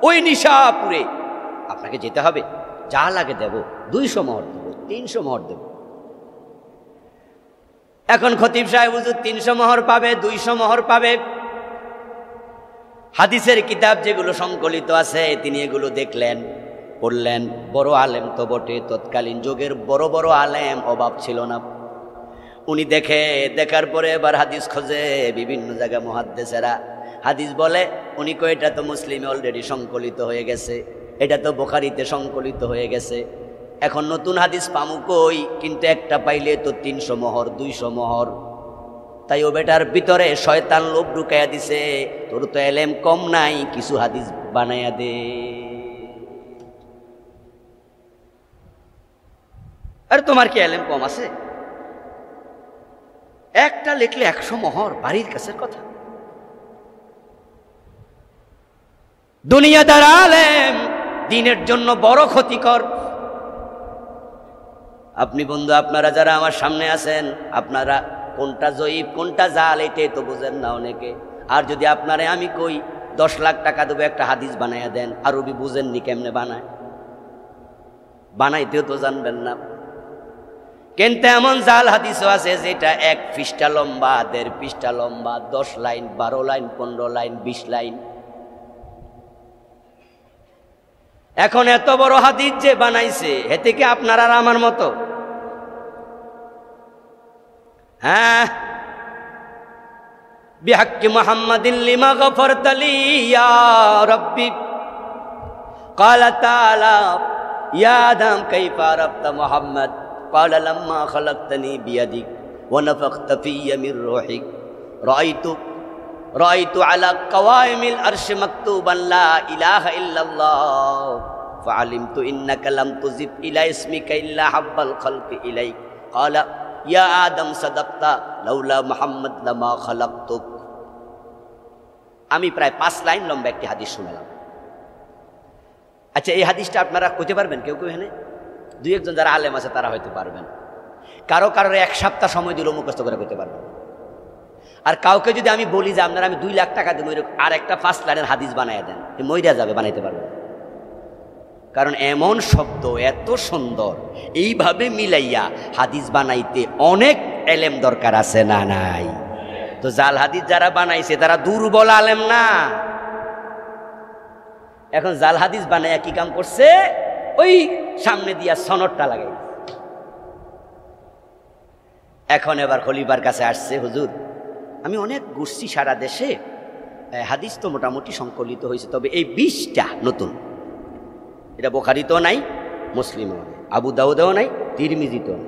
S1: ওই নিশাপুরে আপনাকে যেতে হবে যা লাগে দেব দুইশো মহর দেব তিনশো মহর দেব এখন খতিব সাহেব হুজুর তিনশো মহর পাবে দুইশো মহর পাবে হাদিসের কিতাব যেগুলো সংকলিত আছে তিনি এগুলো দেখলেন পড়লেন বড় আলেম তো বটে তৎকালীন যুগের বড় বড় আলেম অভাব ছিল না উনি দেখে দেখার পরে এবার হাদিস খোঁজে বিভিন্ন জায়গায় মহাদ্দেশেরা হাদিস বলে উনি কয়েটা তো মুসলিমে অলরেডি সংকলিত হয়ে গেছে এটা তো বোখারিতে সংকলিত হয়ে গেছে এখন নতুন হাদিস পামুকই কিন্তু একটা পাইলে তো তিনশো মহর দুইশো মহর তাই ও বেটার ভিতরে শয়তান লোভ ঢুকাইয়া দিছে তোর তো এলেম কম নাই কিছু হাদিস বানাইয়া দে আর তোমার কি এলেম কম আছে একটা লিখলে একশো মহর বাড়ির কাছের কথা দুনিয়া দুনিয়াদার আলেম দিনের জন্য বড় ক্ষতিকর আপনি বন্ধু আপনারা যারা আমার সামনে আছেন আপনারা কোনটা জয়ীব কোনটা জাল এটাই তো বোঝেন না অনেকে আর যদি আপনারে আমি কই দশ লাখ টাকা দেবো একটা হাদিস বানাইয়া দেন আরবি বুঝেননি কেমনে বানায় বানাইতেও তো জানবেন না কিন্তু এমন জাল হাদিসও আছে যেটা এক পৃষ্ঠা লম্বা দেড় পৃষ্ঠা লম্বা দশ লাইন বারো লাইন পনেরো লাইন বিশ লাইন এখন এত বড় হাদিস যে বানাইছে হেতেকে আপনার আর আমার মতো হ্যাঁ বিহাক্কি মোহাম্মদিল্লিমা গফর তালি রব্বি কালা তালা ইয়াদাম কাই পারাপ্ত মোহাম্মদ কালা লম্মা খলক্তনি বিয়াদিক ও নফক্ত ফিয়া মির রোহিক রায়তুক রয়তু আলা কাওয়াইমিল আরশি মাকতুবান লা ইলাহা ইল্লাল্লাহ فعلمت انك لم تزب الى اسمك الا حب الخلق اليك قال يا آدم صدقت لولا محمد لما خلقتك আমি প্রায় পাঁচ লাইন লম্বা একটি হাদিস শুনলাম আচ্ছা এই হাদিসটা আপনারা কইতে পারবেন কেউ কেউ এখানে দুই একজন যারা আলেম আছে তারা হইতে পারবেন কারো কারোর এক সপ্তাহ সময় দিল মুখস্থ করে কইতে পারবেন আর কাউকে যদি আমি বলি যে আপনারা আমি দুই লাখ টাকা দেবো এরকম আর একটা ফার্স্ট লাইনের হাদিস বানাইয়া দেন মইরা যাবে বানাইতে পারবে কারণ এমন শব্দ এত সুন্দর এইভাবে মিলাইয়া হাদিস বানাইতে অনেক এলেম দরকার আছে না নাই তো জাল হাদিস যারা বানাইছে তারা দুর্বল আলেম না এখন জাল হাদিস বানাইয়া কি কাম করছে ওই সামনে দিয়া সনরটা লাগাই এখন এবার খলিবার কাছে আসছে হুজুর আমি অনেক ঘুরছি সারা দেশে হাদিস তো মোটামুটি সংকলিত হয়েছে তবে এই বিশটা নতুন এটা বোখারিতেও নাই মুসলিমও আবু দাউদাও নাই তিরমিজিতেও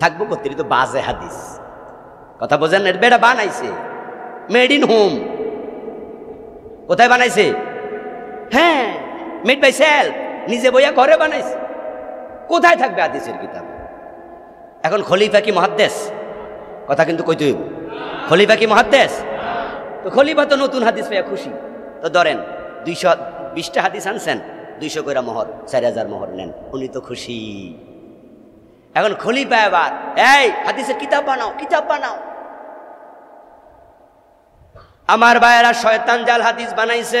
S1: থাকবো কত্তির তো বাজে হাদিস কথা বোঝেন এর বেড়া বানাইছে মেড ইন হোম কোথায় বানাইছে হ্যাঁ মেড বাই সেলফ নিজে বইয়া ঘরে বানাইছে কোথায় থাকবে হাদিসের কিতাব এখন খলিফা কি মহাদ্দেশ কথা কিন্তু কইতে হইব খলিফা কি মহাদ্দেশ তো খলিফা তো নতুন হাদিস পেয়ে খুশি তো ধরেন দুইশ বিশটা হাদিস আনছেন দুইশো করে মোহর চার হাজার মোহর নেন উনি তো খুশি এখন খলিফা এবার এই হাদিসের কিতাব বানাও কিতাব বানাও আমার ভাইয়েরা শয়তান জাল হাদিস বানাইছে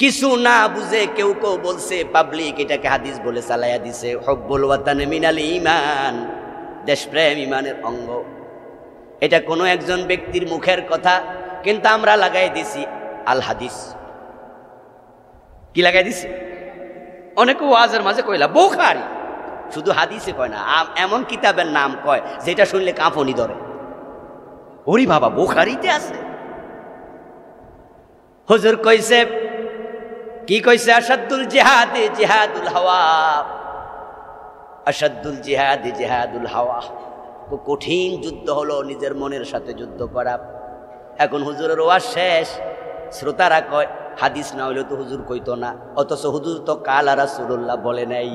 S1: কিছু না বুঝে কেউ কেউ বলছে পাবলিক এটাকে হাদিস বলে চালাইয়া দিছে হকবুল ওয়াতানে মিনাল ইমান দেশপ্রেম ইমানের অঙ্গ এটা কোনো একজন ব্যক্তির মুখের কথা কিন্তু আমরা লাগাই দিছি আল হাদিস কি লাগাই দিছি অনেক ওয়াজের মাঝে কইলা বোখারি শুধু হাদিসে কয় না এমন কিতাবের নাম কয় যেটা শুনলে কাঁপনি ধরে ওরি বাবা বোখারিতে আছে হজুর কইছে কি কইছে আসাদুল জেহাদে জেহাদুল হাওয়া আসাদুল জেহাদে জেহাদুল হাওয়া খুব কঠিন যুদ্ধ হলো নিজের মনের সাথে যুদ্ধ করা এখন হুজুরের ওয়াজ শেষ শ্রোতারা কয় হাদিস না হইলে তো হুজুর কইতো না অথচ হুজুর তো কাল আর সুরুল্লাহ বলে নাই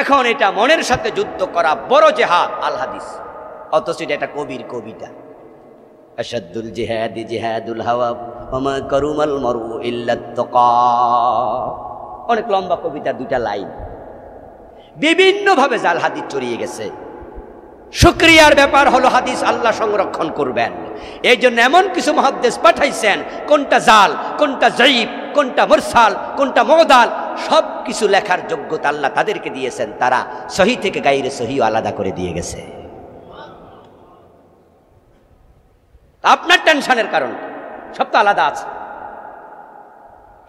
S1: এখন এটা মনের সাথে যুদ্ধ করা বড় জেহাদ আল হাদিস অথচ এটা একটা কবির কবিতা আশাদুল জেহাদি জেহাদুল হাওয়া ওমা করুমাল মরু ইল্লা অনেক লম্বা কবিতা দুইটা লাইন বিভিন্নভাবে জাল হাদিস চড়িয়ে গেছে শুক্রিয়ার ব্যাপার হলো হাদিস আল্লাহ সংরক্ষণ করবেন এই জন্য এমন কিছু মহাদ্দেশ পাঠাইছেন কোনটা জাল কোনটা জয়ীব কোনটা মোরসাল কোনটা মদাল সব কিছু লেখার যোগ্যতা আল্লাহ তাদেরকে দিয়েছেন তারা সহি থেকে গাইরে সহি আলাদা করে দিয়ে গেছে আপনার টেনশনের কারণ সব তো আলাদা আছে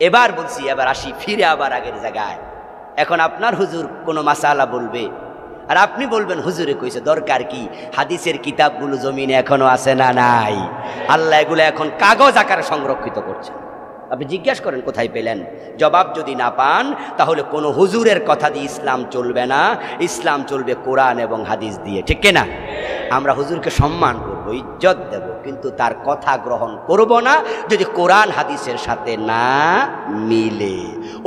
S1: এবার বলছি এবার আসি ফিরে আবার আগের জায়গায় এখন আপনার হুজুর কোনো মাসালা বলবে আর আপনি বলবেন হুজুরে কইছে দরকার কি হাদিসের কিতাবগুলো জমিনে এখনো আছে না নাই আল্লাহ এগুলো এখন কাগজ আকারে সংরক্ষিত করছে আপনি জিজ্ঞাসা করেন কোথায় পেলেন জবাব যদি না পান তাহলে কোনো হুজুরের কথা দিয়ে ইসলাম চলবে না ইসলাম চলবে কোরআন এবং হাদিস দিয়ে ঠিক না আমরা হুজুরকে সম্মান করবো ইজ্জত দেবো কিন্তু তার কথা গ্রহণ করব না যদি কোরআন হাদিসের সাথে না মিলে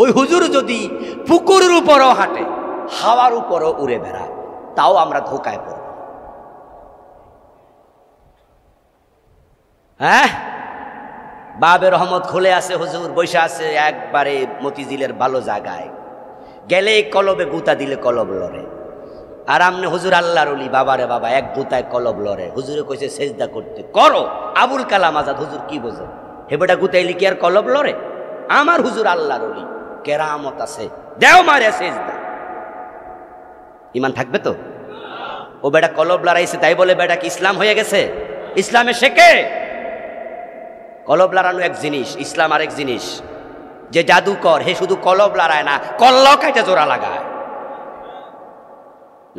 S1: ওই হুজুর যদি পুকুরের উপরও হাঁটে হাওয়ার উপরও উড়ে বেড়ায় তাও আমরা ধোকায় পড়ব হ্যাঁ বাবের রহমত খুলে আছে হুজুর বৈশা আছে একবারে মতিঝিলের ভালো জায়গায় গেলে কলবে গুতা দিলে কলব লড়ে আর আমনে হুজুর আল্লাহর অলি বাবারে বাবা এক গোতায় কলব লড়ে হুজুরে কইছে সেজদা করতে করো আবুল কালাম আজাদ হুজুর কি বোঝে হে বেটা গুতাই লিখি আর কলব লড়ে আমার হুজুর আল্লাহর রলি কেরামত আছে দেও মারে সেজদা ইমান থাকবে তো ও বেটা কলব লড়াইছে তাই বলে বেটা কি ইসলাম হয়ে গেছে ইসলামে শেখে কলব লড়ানো এক জিনিস ইসলাম আর এক জিনিস যে জাদুকর হে শুধু কলব লড়ায় না কল্ল জোড়া লাগায়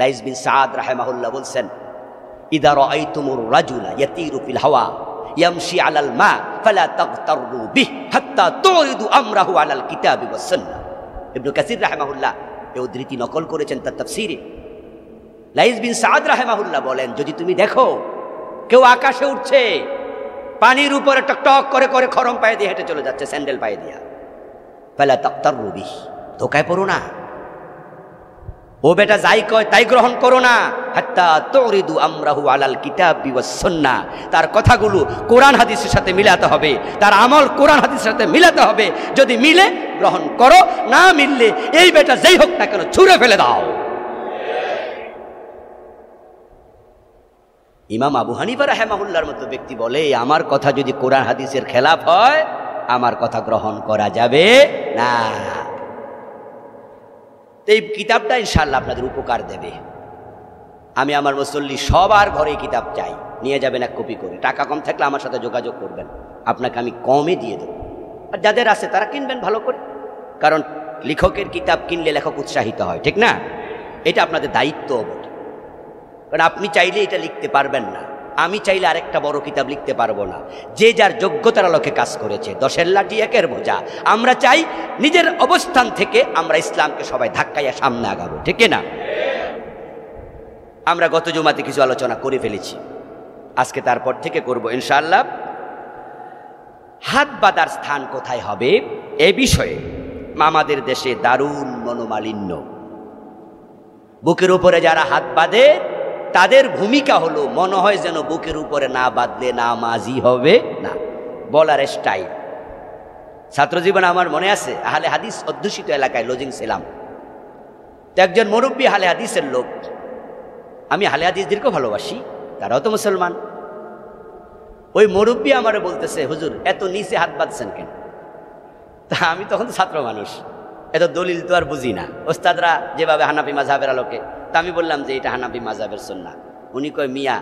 S1: লাইস বিন সাদ রাহেমাহুল্লাহ বলছেন ইদার আইতুমুর রাজুলা ইয়াতিরু ফিল হাওয়া ইয়ামশি আলাল মা ফালা তাগতারু বিহ হাত্তা তুরিদু আমরাহু আলাল কিতাবি ওয়াস সুন্নাহ ইবনে কাসির রাহেমাহুল্লাহ এই উদ্ধৃতি নকল করেছেন তার তাফসিরে লাইস বিন সাদ রাহেমাহুল্লাহ বলেন যদি তুমি দেখো কেউ আকাশে উঠছে পানির উপরে টকটক করে করে খরম পায়ে দিয়ে হেঁটে চলে যাচ্ছে স্যান্ডেল পায়ে দিয়া ফেলা তক্তার রুবি ধোকায় পড়ো না ও বেটা যাই কয় তাই গ্রহণ করো না হাত্তা তোরিদু আমরাহু আলাল কিতাব তার কথাগুলো কোরআন হাদিসের সাথে মিলাতে হবে তার আমল কোরআন হাদিসের সাথে মিলাতে হবে যদি মিলে গ্রহণ করো না মিললে এই বেটা যেই হোক না কেন ছুঁড়ে ফেলে দাও ইমাম আবু হানিফা রাহেমাহুল্লার মতো ব্যক্তি বলে আমার কথা যদি কোরআন হাদিসের খেলাফ হয় আমার কথা গ্রহণ করা যাবে না তো এই কিতাবটা ইনশাল্লাহ আপনাদের উপকার দেবে আমি আমার মুসল্লি সবার ঘরে কিতাব চাই নিয়ে যাবেন এক কপি করে টাকা কম থাকলে আমার সাথে যোগাযোগ করবেন আপনাকে আমি কমে দিয়ে দেবো আর যাদের আছে তারা কিনবেন ভালো করে কারণ লেখকের কিতাব কিনলে লেখক উৎসাহিত হয় ঠিক না এটা আপনাদের দায়িত্ব অবধি কারণ আপনি চাইলে এটা লিখতে পারবেন না আমি চাইলে আরেকটা বড় কিতাব লিখতে পারবো না যে যার যোগ্যতার আলোকে কাজ করেছে দশের লাঠি একের বোঝা আমরা চাই নিজের অবস্থান থেকে আমরা ইসলামকে সবাই ধাক্কাইয়া সামনে আগাবো ঠিক না আমরা গত জমাতে কিছু আলোচনা করে ফেলেছি আজকে তারপর থেকে করব ইনশাআল্লাহ হাত বাঁধার স্থান কোথায় হবে এ বিষয়ে আমাদের দেশে দারুণ মনোমালিন্য বুকের উপরে যারা হাত বাঁধে তাদের ভূমিকা হলো মনে হয় যেন বুকের উপরে না বাঁধলে না মাঝি হবে না বলার স্টাইল ছাত্রজীবনে আমার মনে আছে আহলে হাদিস অধ্যুষিত এলাকায় লজিং ছিলাম তো একজন মুরব্বী হালে হাদিসের লোক আমি হালে হাদিসদেরকেও ভালোবাসি তারাও তো মুসলমান ওই মুরব্বী আমারে বলতেছে হুজুর এত নিচে হাত বাঁধছেন কেন তা আমি তখন ছাত্র মানুষ এত দলিল তো আর বুঝি না ওস্তাদরা যেভাবে হানাফি মাঝাবের আলোকে তা আমি বললাম যে এটা হানাফি মাঝাবের সন্না উনি কয় মিয়া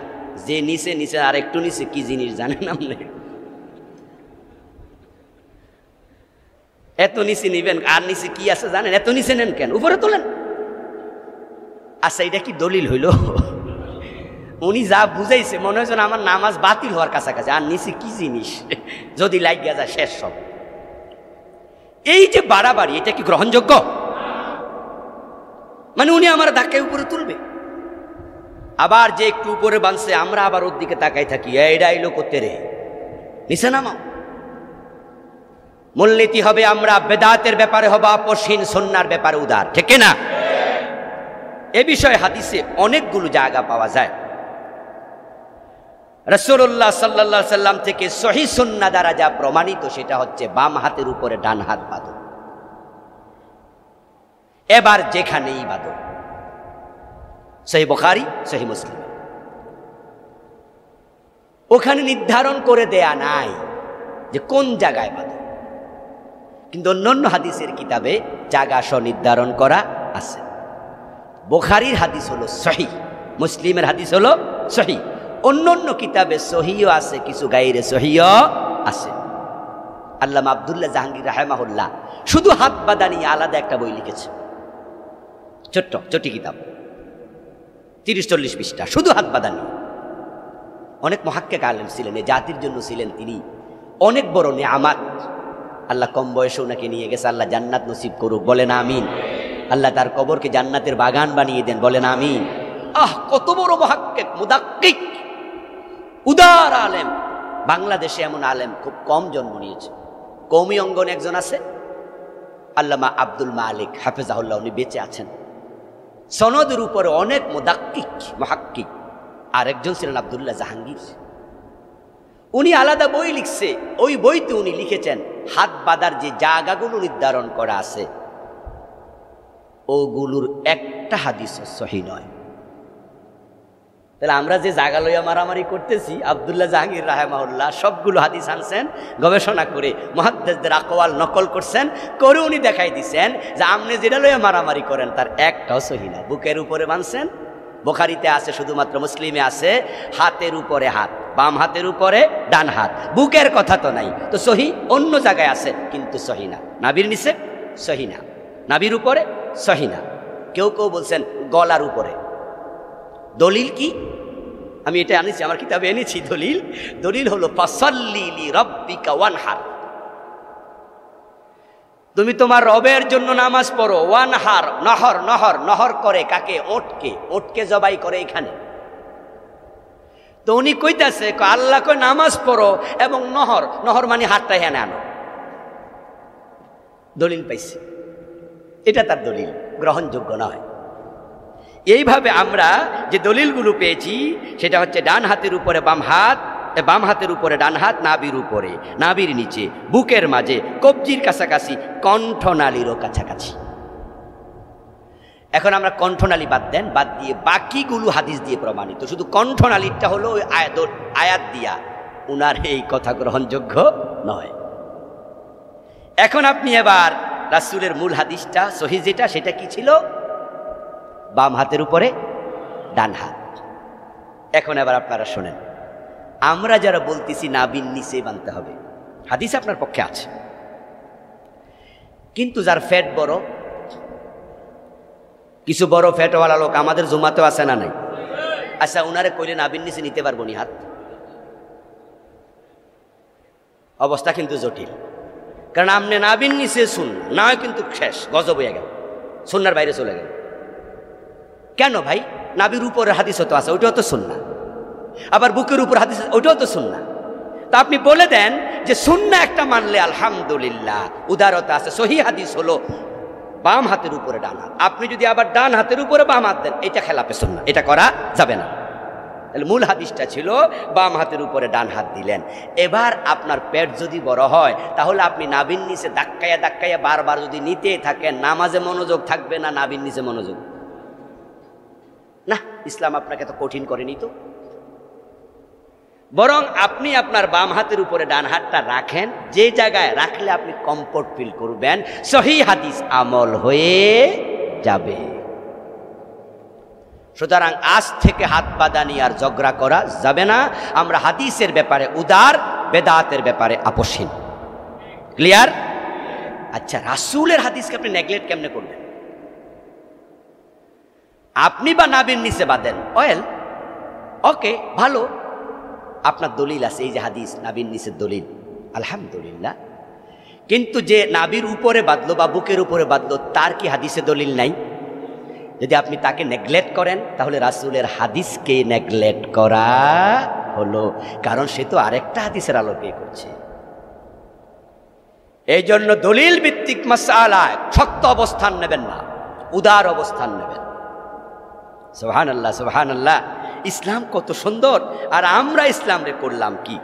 S1: যে নিচে নিচে আর একটু নিচে কি জিনিস জানেন আপনি এত নিচে নিবেন আর নিচে কি আছে জানেন এত নিচে নেন কেন উপরে তোলেন আচ্ছা এটা কি দলিল হইল উনি যা বুঝাইছে মনে হয় আমার নামাজ বাতিল হওয়ার কাছাকাছি আর নিচে কি জিনিস যদি লাইট গেছে শেষ সব এই যে বাড়াবাড়ি এটা কি গ্রহণযোগ্য মানে উনি আমার ধাক্কায় উপরে তুলবে আবার যে একটু উপরে বাঁধছে আমরা আবার ওর দিকে তাকাই থাকি এটা এলো করতে রে নিচে নামাও মূলনীতি হবে আমরা বেদাতের ব্যাপারে হবা আপসীন সন্ন্যার ব্যাপারে উদার ঠিক না এ বিষয়ে হাদিসে অনেকগুলো জায়গা পাওয়া যায় রসুল্লাহ সাল্লা সাল্লাম থেকে সহি সন্না দ্বারা যা প্রমাণিত সেটা হচ্ছে বাম হাতের উপরে ডান হাত বাঁধো এবার যেখানেই বাঁধো সেই বখারি সহি মুসলিম ওখানে নির্ধারণ করে দেয়া নাই যে কোন জায়গায় বাঁধো কিন্তু অন্যান্য হাদিসের কিতাবে জাগা নির্ধারণ করা আছে বোখারির হাদিস হলো সহি মুসলিমের হাদিস হলো সহি অন্য অন্য কিতাবে সহিও আছে কিছু গাইরে সহিও আছে আল্লাহ আবদুল্লাহ জাহাঙ্গীর রাহেমাহুল্লাহ শুধু হাত বাদা নিয়ে আলাদা একটা বই লিখেছে ছোট্ট চটি কিতাব তিরিশ চল্লিশ পৃষ্ঠা শুধু হাত বাদা নিয়ে অনেক মহাক্কে আলেম ছিলেন এ জাতির জন্য ছিলেন তিনি অনেক বড় নে আমার আল্লাহ কম বয়সে ওনাকে নিয়ে গেছে আল্লাহ জান্নাত নসিব করুক বলেন আমিন আল্লাহ তার কবরকে জান্নাতের বাগান বানিয়ে দেন বলেন আমিন আহ কত বড় মহাক্কে মুদাক্কিক উদার আলেম বাংলাদেশে এমন আলেম খুব কম জন্ম নিয়েছে কৌমি অঙ্গন একজন আছে আল্লামা আব্দুল মালিক হাফেজাহুল্লাহ উনি বেঁচে আছেন সনদের উপরে অনেক মোদাক্কিক মহাক্কিক আরেকজন ছিলেন আবদুল্লাহ জাহাঙ্গীর উনি আলাদা বই লিখছে ওই বইতে উনি লিখেছেন হাত বাঁধার যে জায়গাগুলো নির্ধারণ করা আছে ওগুলোর একটা হাদিস সহি নয় তাহলে আমরা যে জাগা লইয়া মারামারি করতেছি আবদুল্লাহ জাহাঙ্গীর রাহেমাউল্লাহ সবগুলো হাদিস আনছেন গবেষণা করে মহাদ্দেশদের আকোয়াল নকল করছেন করে উনি দেখাই দিছেন যে আপনি যেটা লইয়া মারামারি করেন তার একটাও সহি না বুকের উপরে মানছেন বোখারিতে আছে শুধুমাত্র মুসলিমে আছে হাতের উপরে হাত বাম হাতের উপরে ডান হাত বুকের কথা তো নাই তো সহি অন্য জায়গায় আছে কিন্তু সহি না নাবির নিচে সহি না নাবির উপরে সহি না কেউ কেউ বলছেন গলার উপরে দলিল কি আমি এটা আনেছি আমার কিতাবে এনেছি দলিল দলিল হলো ফাসাল্লিলি রব্বিকা ওয়ানহার তুমি তোমার রবের জন্য নামাজ পড়ো ওয়ানহার নহর নহর নহর করে কাকে ওটকে ওটকে জবাই করে এখানে তো উনি কইতাছে আল্লাহ কই নামাজ পড়ো এবং নহর নহর মানে হাতটা হেনে আনো দলিল পাইছে এটা তার দলিল গ্রহণযোগ্য নয় এইভাবে আমরা যে দলিলগুলো পেয়েছি সেটা হচ্ছে ডান হাতের উপরে বাম হাত বাম হাতের উপরে ডান হাত নাবির উপরে নাবির নিচে বুকের মাঝে কবজির কাছাকাছি কণ্ঠনালীরও কাছাকাছি এখন আমরা কণ্ঠনালী বাদ দেন বাদ দিয়ে বাকিগুলো হাদিস দিয়ে প্রমাণিত শুধু কণ্ঠনালীরটা হলো ওই আয়াত আয়াত দিয়া উনার এই কথা গ্রহণযোগ্য নয় এখন আপনি এবার রাসুলের মূল হাদিসটা সহি যেটা সেটা কি ছিল বাম হাতের উপরে ডান হাত এখন আবার আপনারা শোনেন আমরা যারা বলতেছি নাবিন নিচে বানতে হবে হাদিস আপনার পক্ষে আছে কিন্তু যার ফ্যাট বড় কিছু বড় ফ্যাটওয়ালা লোক আমাদের জমাতেও আছে না নাই আচ্ছা ওনারে কইলে নাবিন নিচে নিতে পারবো নি হাত অবস্থা কিন্তু জটিল কারণ আপনি নাবিন নিচে শুন না কিন্তু শেষ গজব হয়ে গেল শুননার বাইরে চলে গেল কেন ভাই নাবির উপরে হাদিসও তো আছে ওইটাও তো শুননা আবার বুকের উপর হাদিস ওইটাও তো শুননা তা আপনি বলে দেন যে শূন্য একটা মানলে আলহামদুলিল্লাহ উদারতা আছে সহি হাদিস হলো বাম হাতের উপরে ডান হাত আপনি যদি আবার ডান হাতের উপরে বাম হাত দেন এটা খেলাপে শূন্য এটা করা যাবে না তাহলে মূল হাদিসটা ছিল বাম হাতের উপরে ডান হাত দিলেন এবার আপনার পেট যদি বড় হয় তাহলে আপনি নাবিন নিচে ধাক্কাইয়া ধাক্কাইয়া বারবার যদি নিতে থাকেন নামাজে মনোযোগ থাকবে না নাবিন নিচে মনোযোগ না ইসলাম আপনাকে তো কঠিন করেনি তো বরং আপনি আপনার বাম হাতের উপরে ডান হাতটা রাখেন যে জায়গায় রাখলে আপনি কমফোর্ট ফিল করবেন সহি হাদিস আমল হয়ে যাবে সুতরাং আজ থেকে হাত বাদানি নিয়ে আর ঝগড়া করা যাবে না আমরা হাদিসের ব্যাপারে উদার বেদাতের ব্যাপারে আপসীন ক্লিয়ার আচ্ছা রাসুলের হাদিসকে আপনি নেগলেক্ট কেমনে করবেন আপনি বা নাবির নিচে বাঁধেন অয়েল ওকে ভালো আপনার দলিল আছে এই যে হাদিস নাবির নিচের দলিল আলহামদুলিল্লাহ কিন্তু যে নাবির উপরে বাঁধলো বা বুকের উপরে বাঁধলো তার কি হাদিসে দলিল নাই যদি আপনি তাকে নেগলেক্ট করেন তাহলে রাসুলের হাদিসকে নেগলেক্ট করা হলো কারণ সে তো আরেকটা হাদিসের আলো বিয়ে করছে এই জন্য দলিল ভিত্তিক মাসালায় শক্ত অবস্থান নেবেন না উদার অবস্থান নেবেন সোহান আল্লাহ সোহান আল্লাহ ইসলাম কত সুন্দর আর আমরা ইসলাম রে করলাম কি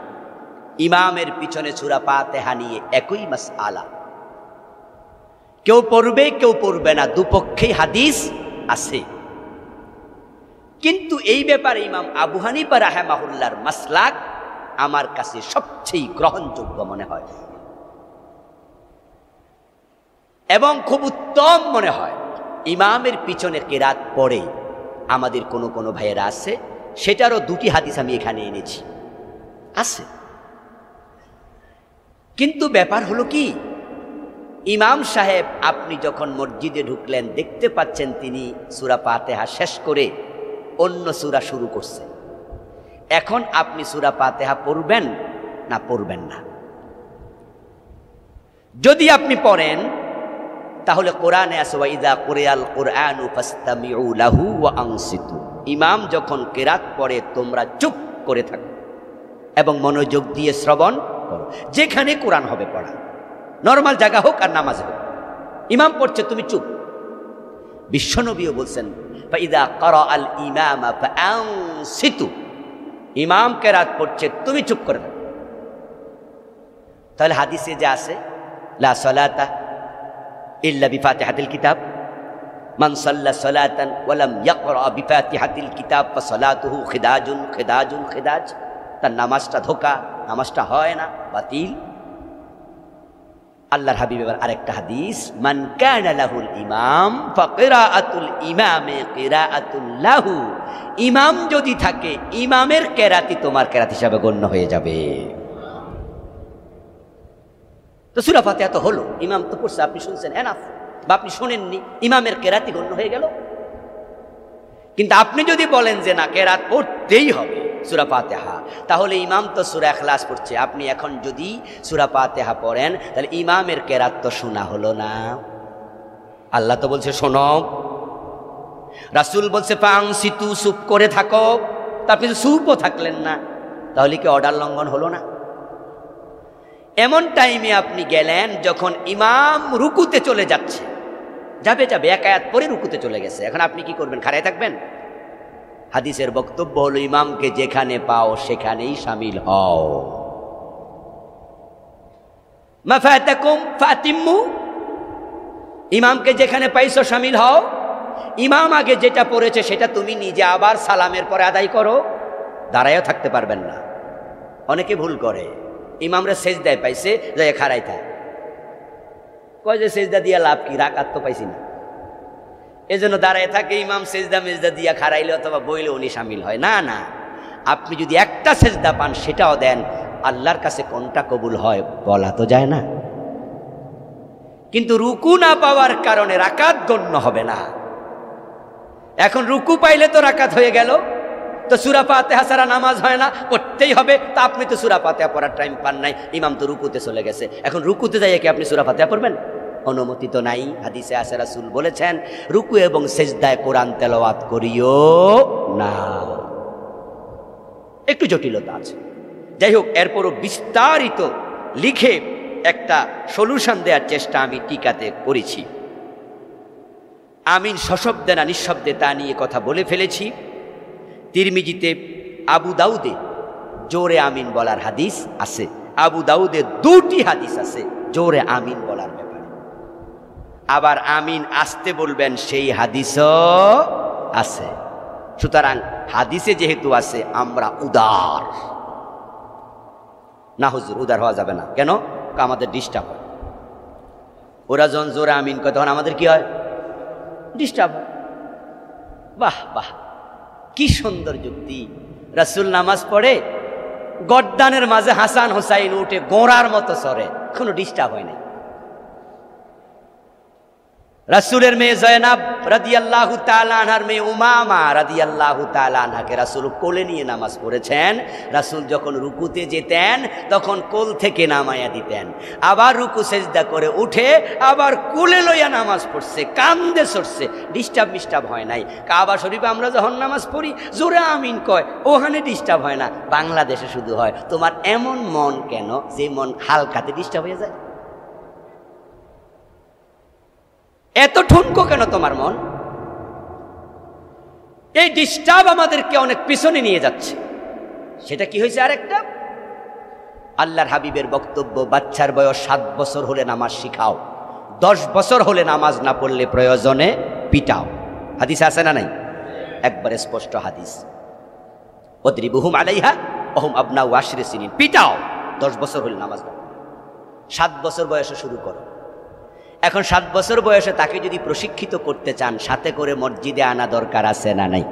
S1: ইমামের পিছনে ছুরা পা তেহা নিয়ে একই মাস আলা কেউ পড়বে কেউ পড়বে না দুপক্ষেই হাদিস আছে কিন্তু এই ব্যাপারে ইমাম আবু হানিফা রাহেমাহুল্লার মাসলাক আমার কাছে সবচেয়ে গ্রহণযোগ্য মনে হয় এবং খুব উত্তম মনে হয় ইমামের পিছনে কেরাত পড়ে আমাদের কোনো কোনো ভাইয়েরা আছে সেটারও দুটি হাদিস আমি এখানে এনেছি আছে কিন্তু ব্যাপার হলো কি ইমাম সাহেব আপনি যখন মসজিদে ঢুকলেন দেখতে পাচ্ছেন তিনি সুরা পাতেহা শেষ করে অন্য সুরা শুরু করছে এখন আপনি সুরা পাতেহা পড়বেন না পড়বেন না যদি আপনি পড়েন তাহলে কোরআনে আসবে কোরআল কোরআন লাহু আংসিতু ইমাম যখন কেরাত পড়ে তোমরা চুপ করে থাকো এবং মনোযোগ দিয়ে শ্রবণ করো যেখানে কোরআন হবে পড়া নর্মাল জায়গা হোক আর নামাজ হোক ইমাম পড়ছে তুমি চুপ বিশ্বনবীও বলছেন কর আল ইমাম সিতু ইমাম কেরাত পড়ছে তুমি চুপ করে থাকো তাহলে হাদিসে যে আছে লা সলাতা ইল্লা বিফাতে হাতিল কিতাব মানসাল্লা সলাতান ওয়ালাম ইয়াকরা বিফাতে হাতিল কিতাব বা সলাতুহু খেদাজুন খেদাজুন খেদাজ তার নামাজটা ধোকা নামাজটা হয় না বাতিল আল্লাহর হাবিব এবার আরেকটা হাদিস মান কানালাহুল ইমাম ফাকিরাআতুল ইমামে কিরাআতুল লাহু ইমাম যদি থাকে ইমামের কেরাতি তোমার কেরাত হিসাবে গণ্য হয়ে যাবে তো ফাতে এত হলো ইমাম তো পড়ছে আপনি শুনছেন এনাফ বা আপনি শোনেননি ইমামের কেরাতি গণ্য হয়ে গেল কিন্তু আপনি যদি বলেন যে না কেরাত পড়তেই হবে সুরা হা তাহলে ইমাম তো সুরা এখলাস পড়ছে আপনি এখন যদি সুরা হা পড়েন তাহলে ইমামের কেরাত তো শোনা হলো না আল্লাহ তো বলছে শোনো রাসুল বলছে পাং সিতু সুপ করে থাকো তারপর কিছু সুপও থাকলেন না তাহলে কি অর্ডার লঙ্ঘন হলো না এমন টাইমে আপনি গেলেন যখন ইমাম রুকুতে চলে যাচ্ছে যাবে যাবে একায়াত পরে রুকুতে চলে গেছে এখন আপনি কি করবেন খারায় থাকবেন হাদিসের বক্তব্য হল ইমামকে যেখানে পাও সেখানেই সামিল হও মাফাতাকুম ফাতিম্মু ইমামকে যেখানে পাইছো সামিল হও ইমাম আগে যেটা পড়েছে সেটা তুমি নিজে আবার সালামের পরে আদায় করো দাঁড়ায়ও থাকতে পারবেন না অনেকে ভুল করে ইমামরা সেজ দেয় পাইছে যাই খারাই থায় কয় যে সেজদা দিয়া লাভ কি রাকাত তো পাইছি না এই জন্য দাঁড়ায় থাকে ইমাম সেজদা মেজদা দিয়া খারাইলে অথবা বইলে উনি সামিল হয় না না আপনি যদি একটা সেজদা পান সেটাও দেন আল্লাহর কাছে কোনটা কবুল হয় বলা তো যায় না কিন্তু রুকু না পাওয়ার কারণে রাকাত গণ্য হবে না এখন রুকু পাইলে তো রাকাত হয়ে গেল তো সুরা পাতে হাসারা নামাজ হয় না পড়তেই হবে তা আপনি তো সুরা পাতে পড়ার টাইম পান নাই ইমাম তো রুকুতে চলে গেছে এখন রুকুতে যাইয়া কি আপনি সুরা পাতে পড়বেন অনুমতি তো নাই হাদিসে আসে রাসুল বলেছেন রুকু এবং সেজদায় কোরআন তেলাওয়াত করিও না একটু জটিলতা আছে যাই হোক এরপরও বিস্তারিত লিখে একটা সলিউশন দেওয়ার চেষ্টা আমি টিকাতে করেছি আমিন সশব্দে না নিঃশব্দে তা নিয়ে কথা বলে ফেলেছি তিরমিজিতে আবু দাউদে জোরে আমিন বলার হাদিস আছে আবু দাউদে দুটি হাদিস আছে জোরে আমিন বলার ব্যাপারে আবার আমিন আসতে বলবেন সেই হাদিসও আছে সুতরাং হাদিসে যেহেতু আছে আমরা উদার না হুজুর উদার হওয়া যাবে না কেন আমাদের ডিস্টার্ব হয় ওরা যখন জোরে আমিন করে তখন আমাদের কি হয় ডিস্টার্ব বাহ বাহ কি সুন্দর যুক্তি রাসুল নামাজ পড়ে গড্ডানের মাঝে হাসান হোসাইন উঠে গোড়ার মতো সরে কোনো ডিস্টার্ব হয় নাই রাসুলের মেয়ে জয়নাব রাদিয়াল্লাহু তালানহার মেয়ে উমামা রাদিয়াল্লাহু তালানহাকে রাসুল কোলে নিয়ে নামাজ পড়েছেন রাসুল যখন রুকুতে যেতেন তখন কোল থেকে নামায়া দিতেন আবার রুকু সেজদা করে উঠে আবার কোলে লইয়া নামাজ পড়ছে কান্দে সরছে ডিস্টার্ব মিস্টার্ব হয় নাই কাবা শরীফে আমরা যখন নামাজ পড়ি জোরে আমিন কয় ওখানে ডিস্টার্ব হয় না বাংলাদেশে শুধু হয় তোমার এমন মন কেন যে মন হালকাতে ডিস্টার্ব হয়ে যায় এত ঠুনকো কেন তোমার মন এই ডিস্টার্ব আমাদেরকে অনেক পিছনে নিয়ে যাচ্ছে সেটা কি হয়েছে আরেকটা আল্লাহর হাবিবের বক্তব্য বাচ্চার বয়স সাত বছর হলে নামাজ শিখাও দশ বছর হলে নামাজ না পড়লে প্রয়োজনে পিটাও হাদিস আছে না নাই একবারে স্পষ্ট হাদিস অদ্রি বহুম আলাইহা অহম আপনা ওয়াশরে সিনিন পিটাও দশ বছর হলে নামাজ না সাত বছর বয়সে শুরু করো এখন সাত বছর বয়সে তাকে যদি প্রশিক্ষিত করতে চান সাথে করে মসজিদে আনা দরকার আছে না নাই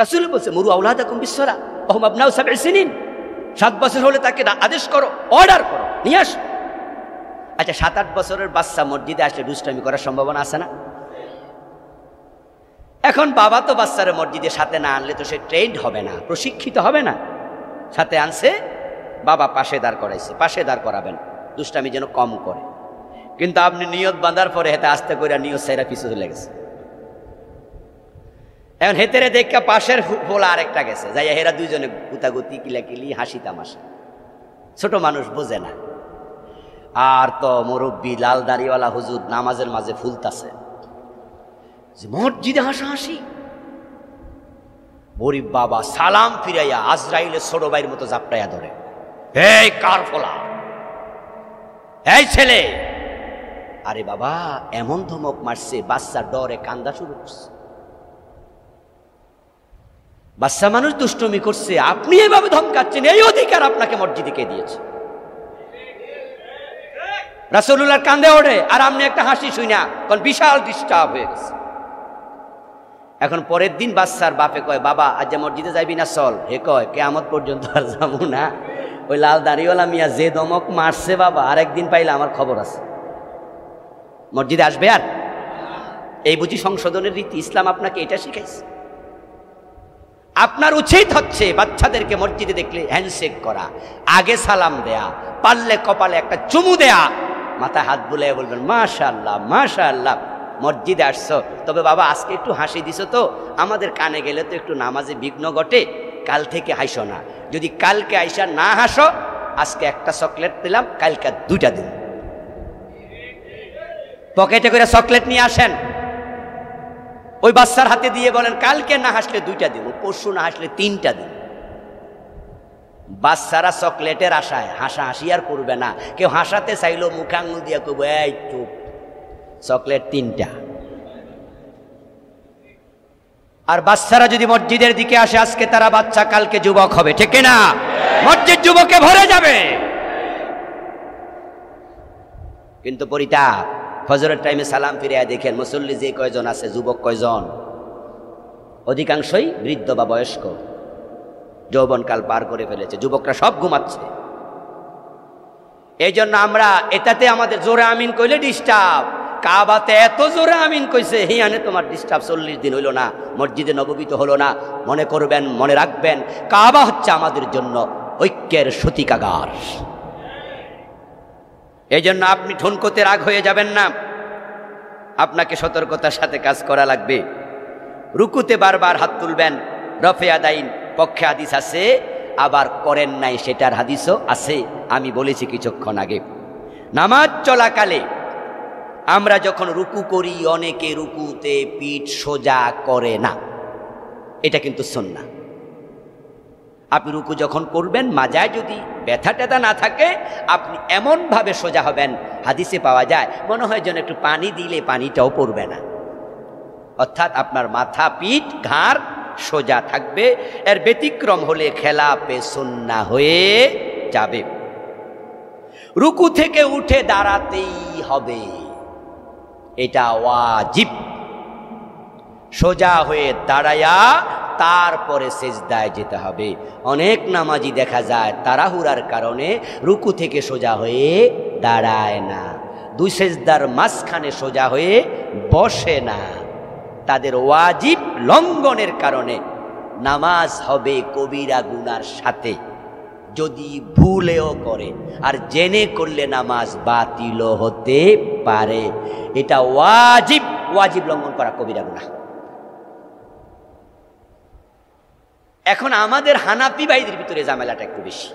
S1: রাসুল বলছে মুরু আউলাদ বিশ্বরা অহম আপনাও সাবে সিনিন সাত বছর হলে তাকে আদেশ করো অর্ডার করো নিয়ে আস আচ্ছা সাত আট বছরের বাচ্চা মসজিদে আসলে দুষ্টামি করার সম্ভাবনা আছে না এখন বাবা তো বাচ্চারা মসজিদে সাথে না আনলে তো সে ট্রেন্ড হবে না প্রশিক্ষিত হবে না সাথে আনছে বাবা পাশে দাঁড় করাইছে পাশে দাঁড় করাবেন দুষ্টামি যেন কম করে কিন্তু আপনি নিয়ত বাঁধার পরে হেতে আস্তে করে নিয়ত সেরা পিছু চলে গেছে এখন হেতেরে দেখা পাশের ফোলা আরেকটা গেছে যাই হেরা দুইজনে গুতাগুতি কিলাকিলি হাসি তামাশা ছোট মানুষ বোঝে না আর তো মুরব্বী লাল দাড়িওয়ালা হুজুর নামাজের মাঝে ফুলতাছে যে মসজিদে হাসি গরিব বাবা সালাম ফিরাইয়া আজরাইলে ছোট ভাইয়ের মতো জাপটাইয়া ধরে হে কার ফোলা এই ছেলে আরে বাবা এমন ধমক মারছে বাচ্চা ডরে কান্দা শুরু করছে বাচ্চা মানুষ দুষ্টমি করছে আপনি এভাবে ধমকাচ্ছেন এই অধিকার আপনাকে মসজিদে দিয়েছে রাসুল্লাহ কান্দে ওড়ে আর আপনি একটা হাসি শুই না কারণ বিশাল ডিস্টার্ব হয়ে গেছে এখন পরের দিন বাচ্চার বাপে কয় বাবা আজ যে মসজিদে যাইবি না চল হে কয় কেমন পর্যন্ত আর যাবো না ওই লাল দাড়িওয়ালা মিয়া যে দমক মারছে বাবা আরেকদিন পাইলে আমার খবর আছে মসজিদে আসবে আর এই বুঝি সংশোধনের রীতি ইসলাম আপনাকে এটা শিখাইছে আপনার উচিত হচ্ছে বাচ্চাদেরকে মসজিদে দেখলে হ্যান্ডশেক করা আগে সালাম দেয়া পারলে কপালে একটা চুমু দেয়া মাথায় হাত বুলাইয়া বলবেন মাশা আল্লাহ মাশা আল্লাহ মসজিদে আসছো তবে বাবা আজকে একটু হাসি দিছ তো আমাদের কানে গেলে তো একটু নামাজে বিঘ্ন ঘটে কাল থেকে হাসো না যদি কালকে আইসা না হাসো আজকে একটা চকলেট দিলাম কালকে দুইটা দিন পকেটে করে চকলেট নিয়ে আসেন ওই বাচ্চার হাতে দিয়ে বলেন কালকে না হাসলে দুইটা দিব পরশু না হাসলে তিনটা দিন বাচ্চারা চকলেটের আশায় হাসা হাসি আর করবে না কেউ হাসাতে চাইলো মুখাঙ্গু দিয়ে কব এই চুপ চকলেট তিনটা আর বাচ্চারা যদি মসজিদের দিকে আসে আজকে তারা বাচ্চা কালকে যুবক হবে ঠিক না মসজিদ যুবকে ভরে যাবে কিন্তু পরিতাপ ফজরের টাইমে সালাম ফিরিয়া দেখেন মুসল্লি যে কয়জন আছে যুবক কয়জন অধিকাংশই বৃদ্ধ বা বয়স্ক যৌবনকাল পার করে ফেলেছে যুবকরা সব ঘুমাচ্ছে এই জন্য আমরা এটাতে আমাদের জোরে আমিন কইলে ডিস্টার্ব কাবাতে এত জোরে আমিন কইছে হিয়ানে তোমার ডিস্টার্ব চল্লিশ দিন হইল না মসজিদে নববিত হলো না মনে করবেন মনে রাখবেন কাবা হচ্ছে আমাদের জন্য ঐক্যের সতিকাগার এই জন্য আপনি ঠুনকোতে রাগ হয়ে যাবেন না আপনাকে সতর্কতার সাথে কাজ করা লাগবে রুকুতে বারবার হাত তুলবেন রফে আদাইন পক্ষে হাদিস আছে আবার করেন নাই সেটার হাদিসও আছে আমি বলেছি কিছুক্ষণ আগে নামাজ চলাকালে আমরা যখন রুকু করি অনেকে রুকুতে পিঠ সোজা করে না এটা কিন্তু সন্না আপনি রুকু যখন করবেন মাজায় যদি ব্যথা ট্যাথা না থাকে আপনি এমনভাবে সোজা হবেন হাদিসে পাওয়া যায় মনে হয় যেন একটু পানি দিলে পানিটাও পড়বে না অর্থাৎ আপনার মাথা পিঠ ঘাড় সোজা থাকবে এর ব্যতিক্রম হলে খেলা পেসন্না হয়ে যাবে রুকু থেকে উঠে দাঁড়াতেই হবে এটা ওয়াজিব সোজা হয়ে দাঁড়ায়া তারপরে সেজদায় যেতে হবে অনেক নামাজি দেখা যায় তাড়াহুড়ার কারণে রুকু থেকে সোজা হয়ে দাঁড়ায় না দুই সেজদার মাঝখানে সোজা হয়ে বসে না তাদের ওয়াজিব লঙ্ঘনের কারণে নামাজ হবে কবিরা গুনার সাথে যদি ভুলেও করে আর জেনে করলে নামাজ বাতিল হতে পারে এটা ওয়াজিব ওয়াজিব লঙ্ঘন করা কবিরা গুণা এখন আমাদের হানাপি ভাইদের ভিতরে জামেলাটা একটু বেশি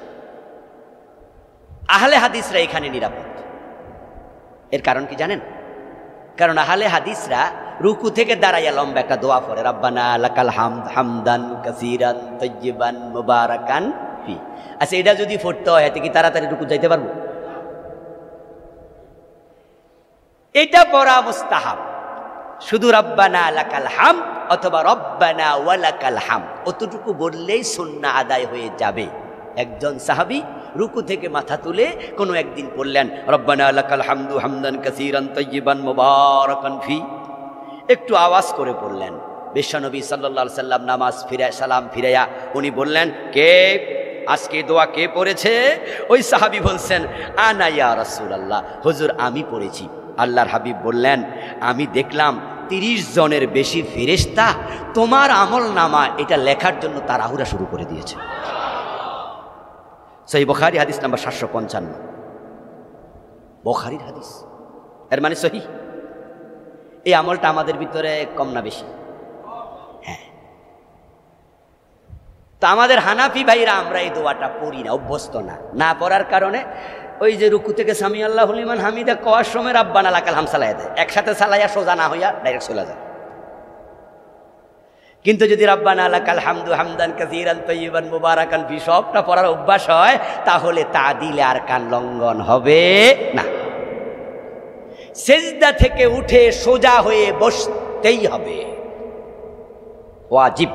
S1: আহলে হাদিসরা এখানে নিরাপদ এর কারণ কি জানেন কারণ আহলে হাদিসরা রুকু থেকে দাঁড়াইয়া লম্বা একটা দোয়া পরে রাব্বানা লাকাল হাম হামদান কাসিরান তৈবান মুবারাকান কি আচ্ছা এটা যদি ফটতে হয় এতে কি তাড়াতাড়ি রুকু যাইতে পারবো এটা পড়া মুস্তাহাব শুধু রব্বানা আলাকাল হাম অথবা রব্বানা ওয়ালাকাল হাম অতটুকু বললেই সন্না আদায় হয়ে যাবে একজন সাহাবি রুকু থেকে মাথা তুলে কোনো একদিন পড়লেন রব্বানা আলাকাল হামদু হামদান কাসিরান তৈবান মুবারাকান ফি একটু আওয়াজ করে পড়লেন বিশ্বনবী সাল্লা সাল্লাম নামাজ ফিরে সালাম ফিরাইয়া উনি বললেন কে আজকে দোয়া কে পড়েছে ওই সাহাবি বলছেন আনাইয়া রাসুল আল্লাহ হজুর আমি পড়েছি আল্লাহর হাবিব বললেন আমি দেখলাম তিরিশ জনের বেশি ফেরেস্তা তোমার আমল নামা এটা লেখার জন্য আহুরা শুরু করে দিয়েছে সেই বখারি হাদিস নাম্বার সাতশো পঞ্চান্ন বখারির হাদিস এর মানে সহি এই আমলটা আমাদের ভিতরে কম না বেশি হ্যাঁ তা আমাদের হানাফি ভাইরা আমরা এই দোয়াটা পড়ি না অভ্যস্ত না না পড়ার কারণে ওই যে রুকু থেকে সামি আল্লাহ হলিমান হামিদা কওয়ার সময় রাব্বান আলাকাল হাম সালাই দেয় একসাথে সালাইয়া সোজা না হইয়া ডাইরেক্ট চলে যায় কিন্তু যদি রাব্বান আলাকাল হামদু হামদান কাজিরান তৈবান মুবারাকান ভি সবটা পড়ার অভ্যাস হয় তাহলে তা দিলে আর কান লঙ্ঘন হবে না সেজদা থেকে উঠে সোজা হয়ে বসতেই হবে ওয়াজিব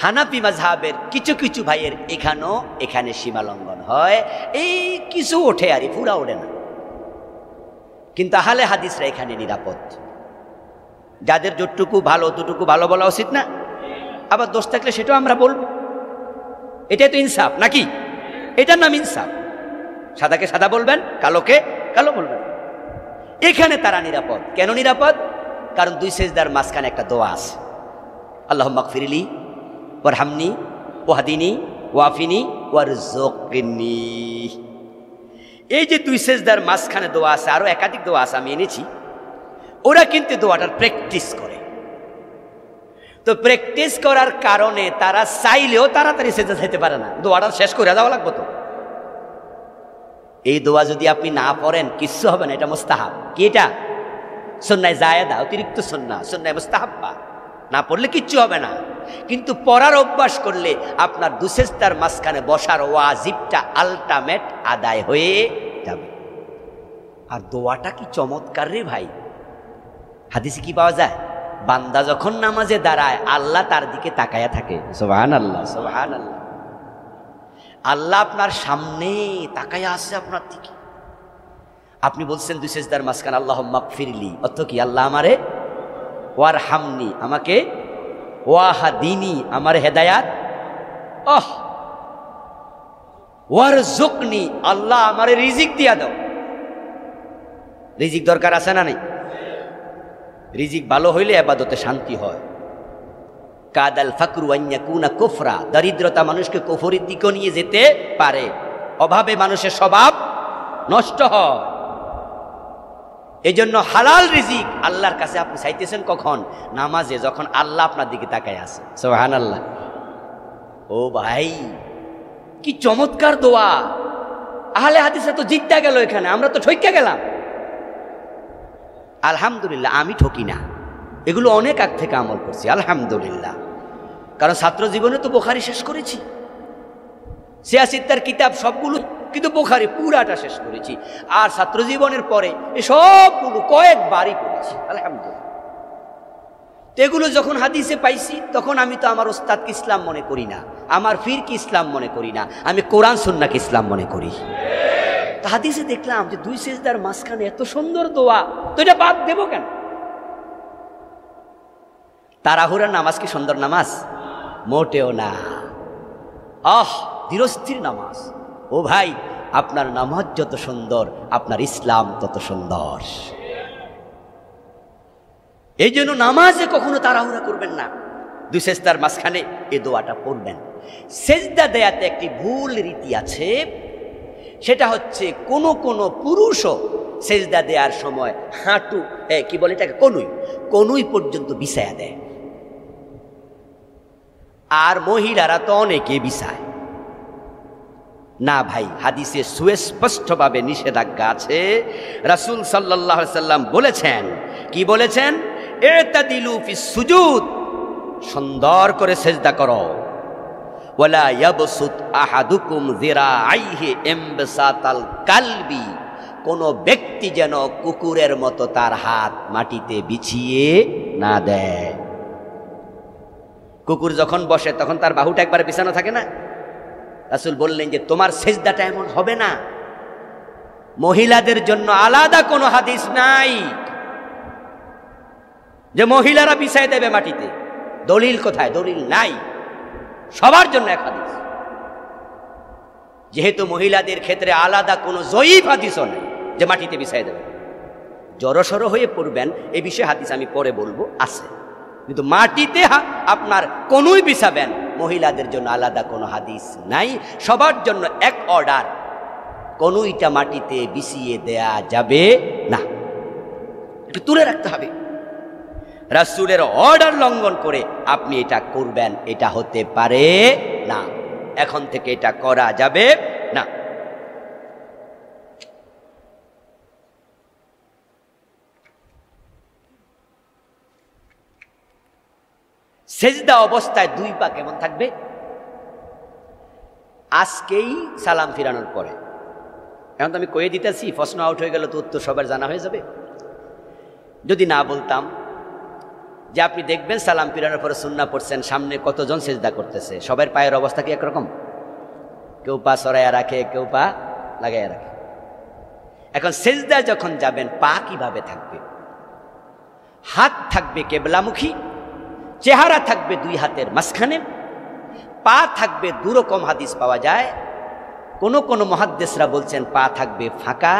S1: হানাপি মাঝহাবের কিছু কিছু ভাইয়ের এখানেও এখানে সীমা লঙ্ঘন হয় এই কিছু ওঠে আরই পুরা ওঠে না কিন্তু আহালে হাদিসরা এখানে নিরাপদ যাদের যতটুকু ভালো ততটুকু ভালো বলা উচিত না আবার দোষ থাকলে সেটাও আমরা বলবো এটাই তো ইনসাফ নাকি এটার নাম ইনসাফ সাদাকে সাদা বলবেন কালোকে কালো বলবেন এখানে তারা নিরাপদ কেন নিরাপদ কারণ দুই সেজদার মাঝখানে একটা দোয়া আছে আল্লাহ মকফিরিলি ওয়ারহামনি হামনি ওহাদিনী ওয়াফিনী ওয়ার জকিনী এই যে দুই সেজদার মাঝখানে দোয়া আছে আরও একাধিক দোয়া আছে আমি এনেছি ওরা কিন্তু দোয়াটার প্র্যাকটিস করে তো প্র্যাকটিস করার কারণে তারা চাইলেও তাড়াতাড়ি সেজা যেতে পারে না দোয়াটা শেষ করে দেওয়া লাগবে তো এই দোয়া যদি আপনি না পড়েন কিচ্ছু হবে না এটা মোস্তাহাব কি এটা সন্ন্যায় জায়দা অতিরিক্ত সন্না সন্ন্যায় মোস্তাহাব্বা না পড়লে কিচ্ছু হবে না কিন্তু পড়ার অভ্যাস করলে আপনার দুশেস্তার মাঝখানে বসার ওয়াজিবটা আলটামেট আদায় হয়ে যাবে আর দোয়াটা কি চমৎকার রে ভাই হাদিসে কি পাওয়া যায় বান্দা যখন নামাজে দাঁড়ায় আল্লাহ তার দিকে তাকায়া থাকে সোহান আল্লাহ সোহান আল্লাহ আল্লাহ আপনার সামনে তাকাইয়া আছে আপনার দিকে আপনি বলছেন দুশেষদার সেজদার মাঝখান আল্লাহ মাকফিরলি অর্থ কি আল্লাহ আমারে ওয়ার হামনি আমাকে দিনি আমার হেদায়াত অহ ওয়ার জুকনি আল্লাহ আমারে রিজিক দিয়া দাও রিজিক দরকার আছে না নেই রিজিক ভালো হইলে আবাদতে শান্তি হয় কাদাল ফাকরু আইয়া কুনা কোফরা দারিদ্রতা মানুষকে কোফরের দিকে নিয়ে যেতে পারে অভাবে মানুষের স্বভাব নষ্ট হয় এই জন্য হালাল রিজিক আল্লাহর কাছে আপনি চাইতেছেন কখন নামাজে যখন আল্লাহ আপনার দিকে তাকায় আসে সোহান আল্লাহ ও ভাই কি চমৎকার দোয়া আহলে হাদিসে তো জিততে গেল এখানে আমরা তো ঠইকে গেলাম আলহামদুলিল্লাহ আমি ঠকি না এগুলো অনেক আগ থেকে আমল করছি আলহামদুলিল্লাহ কারণ ছাত্র জীবনে তো বোখারি শেষ করেছি সিয়াসিদ্দার কিতাব সবগুলো কিন্তু বোখারি পুরাটা শেষ করেছি আর ছাত্র জীবনের পরে এসব কয়েকবারই পড়েছি আলহামদুলিল্লাহ এগুলো যখন হাদিসে পাইছি তখন আমি তো আমার ওস্তাদকে ইসলাম মনে করি না আমার ফিরকে ইসলাম মনে করি না আমি কোরআন সুন্নাকে ইসলাম মনে করি হাদিসে দেখলাম যে দুই সেজদার মাঝখানে এত সুন্দর দোয়া তো এটা বাদ দেব কেন তারাহুরার নামাজ কি সুন্দর নামাজ মোটেও না আহ ধীরস্থির নামাজ ও ভাই আপনার নামাজ যত সুন্দর আপনার ইসলাম তত সুন্দর এই জন্য নামাজে কখনো তাড়াহুড়া করবেন না দুই মাঝখানে এ দোয়াটা পড়বেন সেজদা দেয়াতে একটি ভুল রীতি আছে সেটা হচ্ছে কোনো কোনো পুরুষও সেজদা দেয়ার সময় হাঁটু কি বলে এটাকে কনুই কনুই পর্যন্ত বিষায়া দেয় আর মহিলারা তো অনেকে বিষায় না ভাই হাদিসে সুস্পষ্টভাবে নিষেধাজ্ঞা আছে রাসুল সাল্লাহ সাল্লাম বলেছেন কি বলেছেন এতাদিলুফি ফি সুজুদ সুন্দর করে সেজদা করো ওলা ইয়াবসুত আহাদুকুম জিরা আইহি এমবেসাতাল কালবি কোনো ব্যক্তি যেন কুকুরের মতো তার হাত মাটিতে বিছিয়ে না দেয় কুকুর যখন বসে তখন তার বাহুটা একবার বিছানো থাকে না রাসুল বললেন যে তোমার সেজদাটা এমন হবে না মহিলাদের জন্য আলাদা কোনো হাদিস নাই যে মহিলারা বিছায় দেবে মাটিতে দলিল কোথায় দলিল নাই সবার জন্য এক হাদিস যেহেতু মহিলাদের ক্ষেত্রে আলাদা কোনো জয়ীফ হাদিসও নেই যে মাটিতে বিছায় দেবে জড়সড় হয়ে পড়বেন এ বিষয়ে হাদিস আমি পরে বলবো আছে কিন্তু মাটিতে আপনার কোনোই বিছাবেন মহিলাদের জন্য আলাদা কোনো হাদিস নাই সবার জন্য এক অর্ডার কোন ইটা মাটিতে বিছিয়ে দেয়া যাবে না একটু তুলে রাখতে হবে রাসুলের অর্ডার লঙ্ঘন করে আপনি এটা করবেন এটা হতে পারে না এখন থেকে এটা করা যাবে সেজদা অবস্থায় দুই পা কেমন থাকবে আজকেই সালাম ফিরানোর পরে এখন তো আমি কয়ে দিতেছি প্রশ্ন আউট হয়ে গেল তো উত্তর সবার জানা হয়ে যাবে যদি না বলতাম যে আপনি দেখবেন সালাম ফিরানোর পরে সুন্না পড়ছেন সামনে কতজন সেজদা করতেছে সবার পায়ের অবস্থা কি একরকম কেউ পা সরাইয়া রাখে কেউ পা লাগাইয়া রাখে এখন সেজদা যখন যাবেন পা কিভাবে থাকবে হাত থাকবে কেবলামুখী চেহারা থাকবে দুই হাতের মাঝখানে পা থাকবে দুরকম হাদিস পাওয়া যায় কোন কোন মহাদ্দেশরা বলছেন পা থাকবে ফাঁকা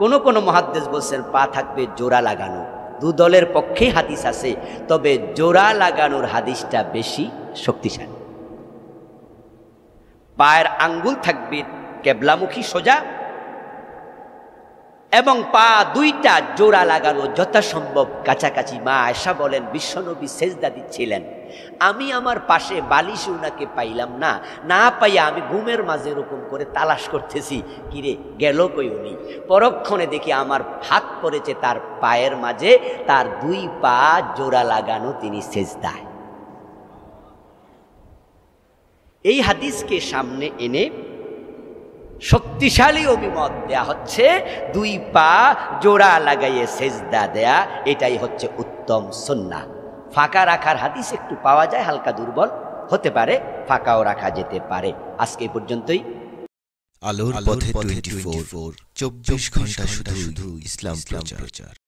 S1: কোনো কোনো মহাদ্দেশ বলছেন পা থাকবে জোড়া লাগানো দু দলের পক্ষেই হাদিস আছে তবে জোড়া লাগানোর হাদিসটা বেশি শক্তিশালী পায়ের আঙ্গুল থাকবে কেবলামুখী সোজা এবং পা দুইটা জোড়া লাগানো যথাসম্ভব কাছাকাছি মা আয়সা বলেন বিশ্বনবী সেজদা দিচ্ছিলেন আমি আমার পাশে বালিশ উনাকে পাইলাম না না পাইয়া আমি ঘুমের মাঝে এরকম করে তালাশ করতেছি কিরে গেল কই উনি পরক্ষণে দেখি আমার হাত পড়েছে তার পায়ের মাঝে তার দুই পা জোড়া লাগানো তিনি সেজদায় এই হাদিসকে সামনে এনে শক্তিশালী অভিমত দেয়া হচ্ছে দুই পা জোড়া লাগাইয়ে সেজদা দেয়া এটাই হচ্ছে উত্তম সন্না ফাঁকা রাখার হাদিস একটু পাওয়া যায় হালকা দুর্বল হতে পারে ফাঁকাও রাখা যেতে পারে আজকে পর্যন্তই আলোর পথে টোয়েন্টি ফোর চব্বিশ ঘন্টা শুধু ইসলাম প্রচার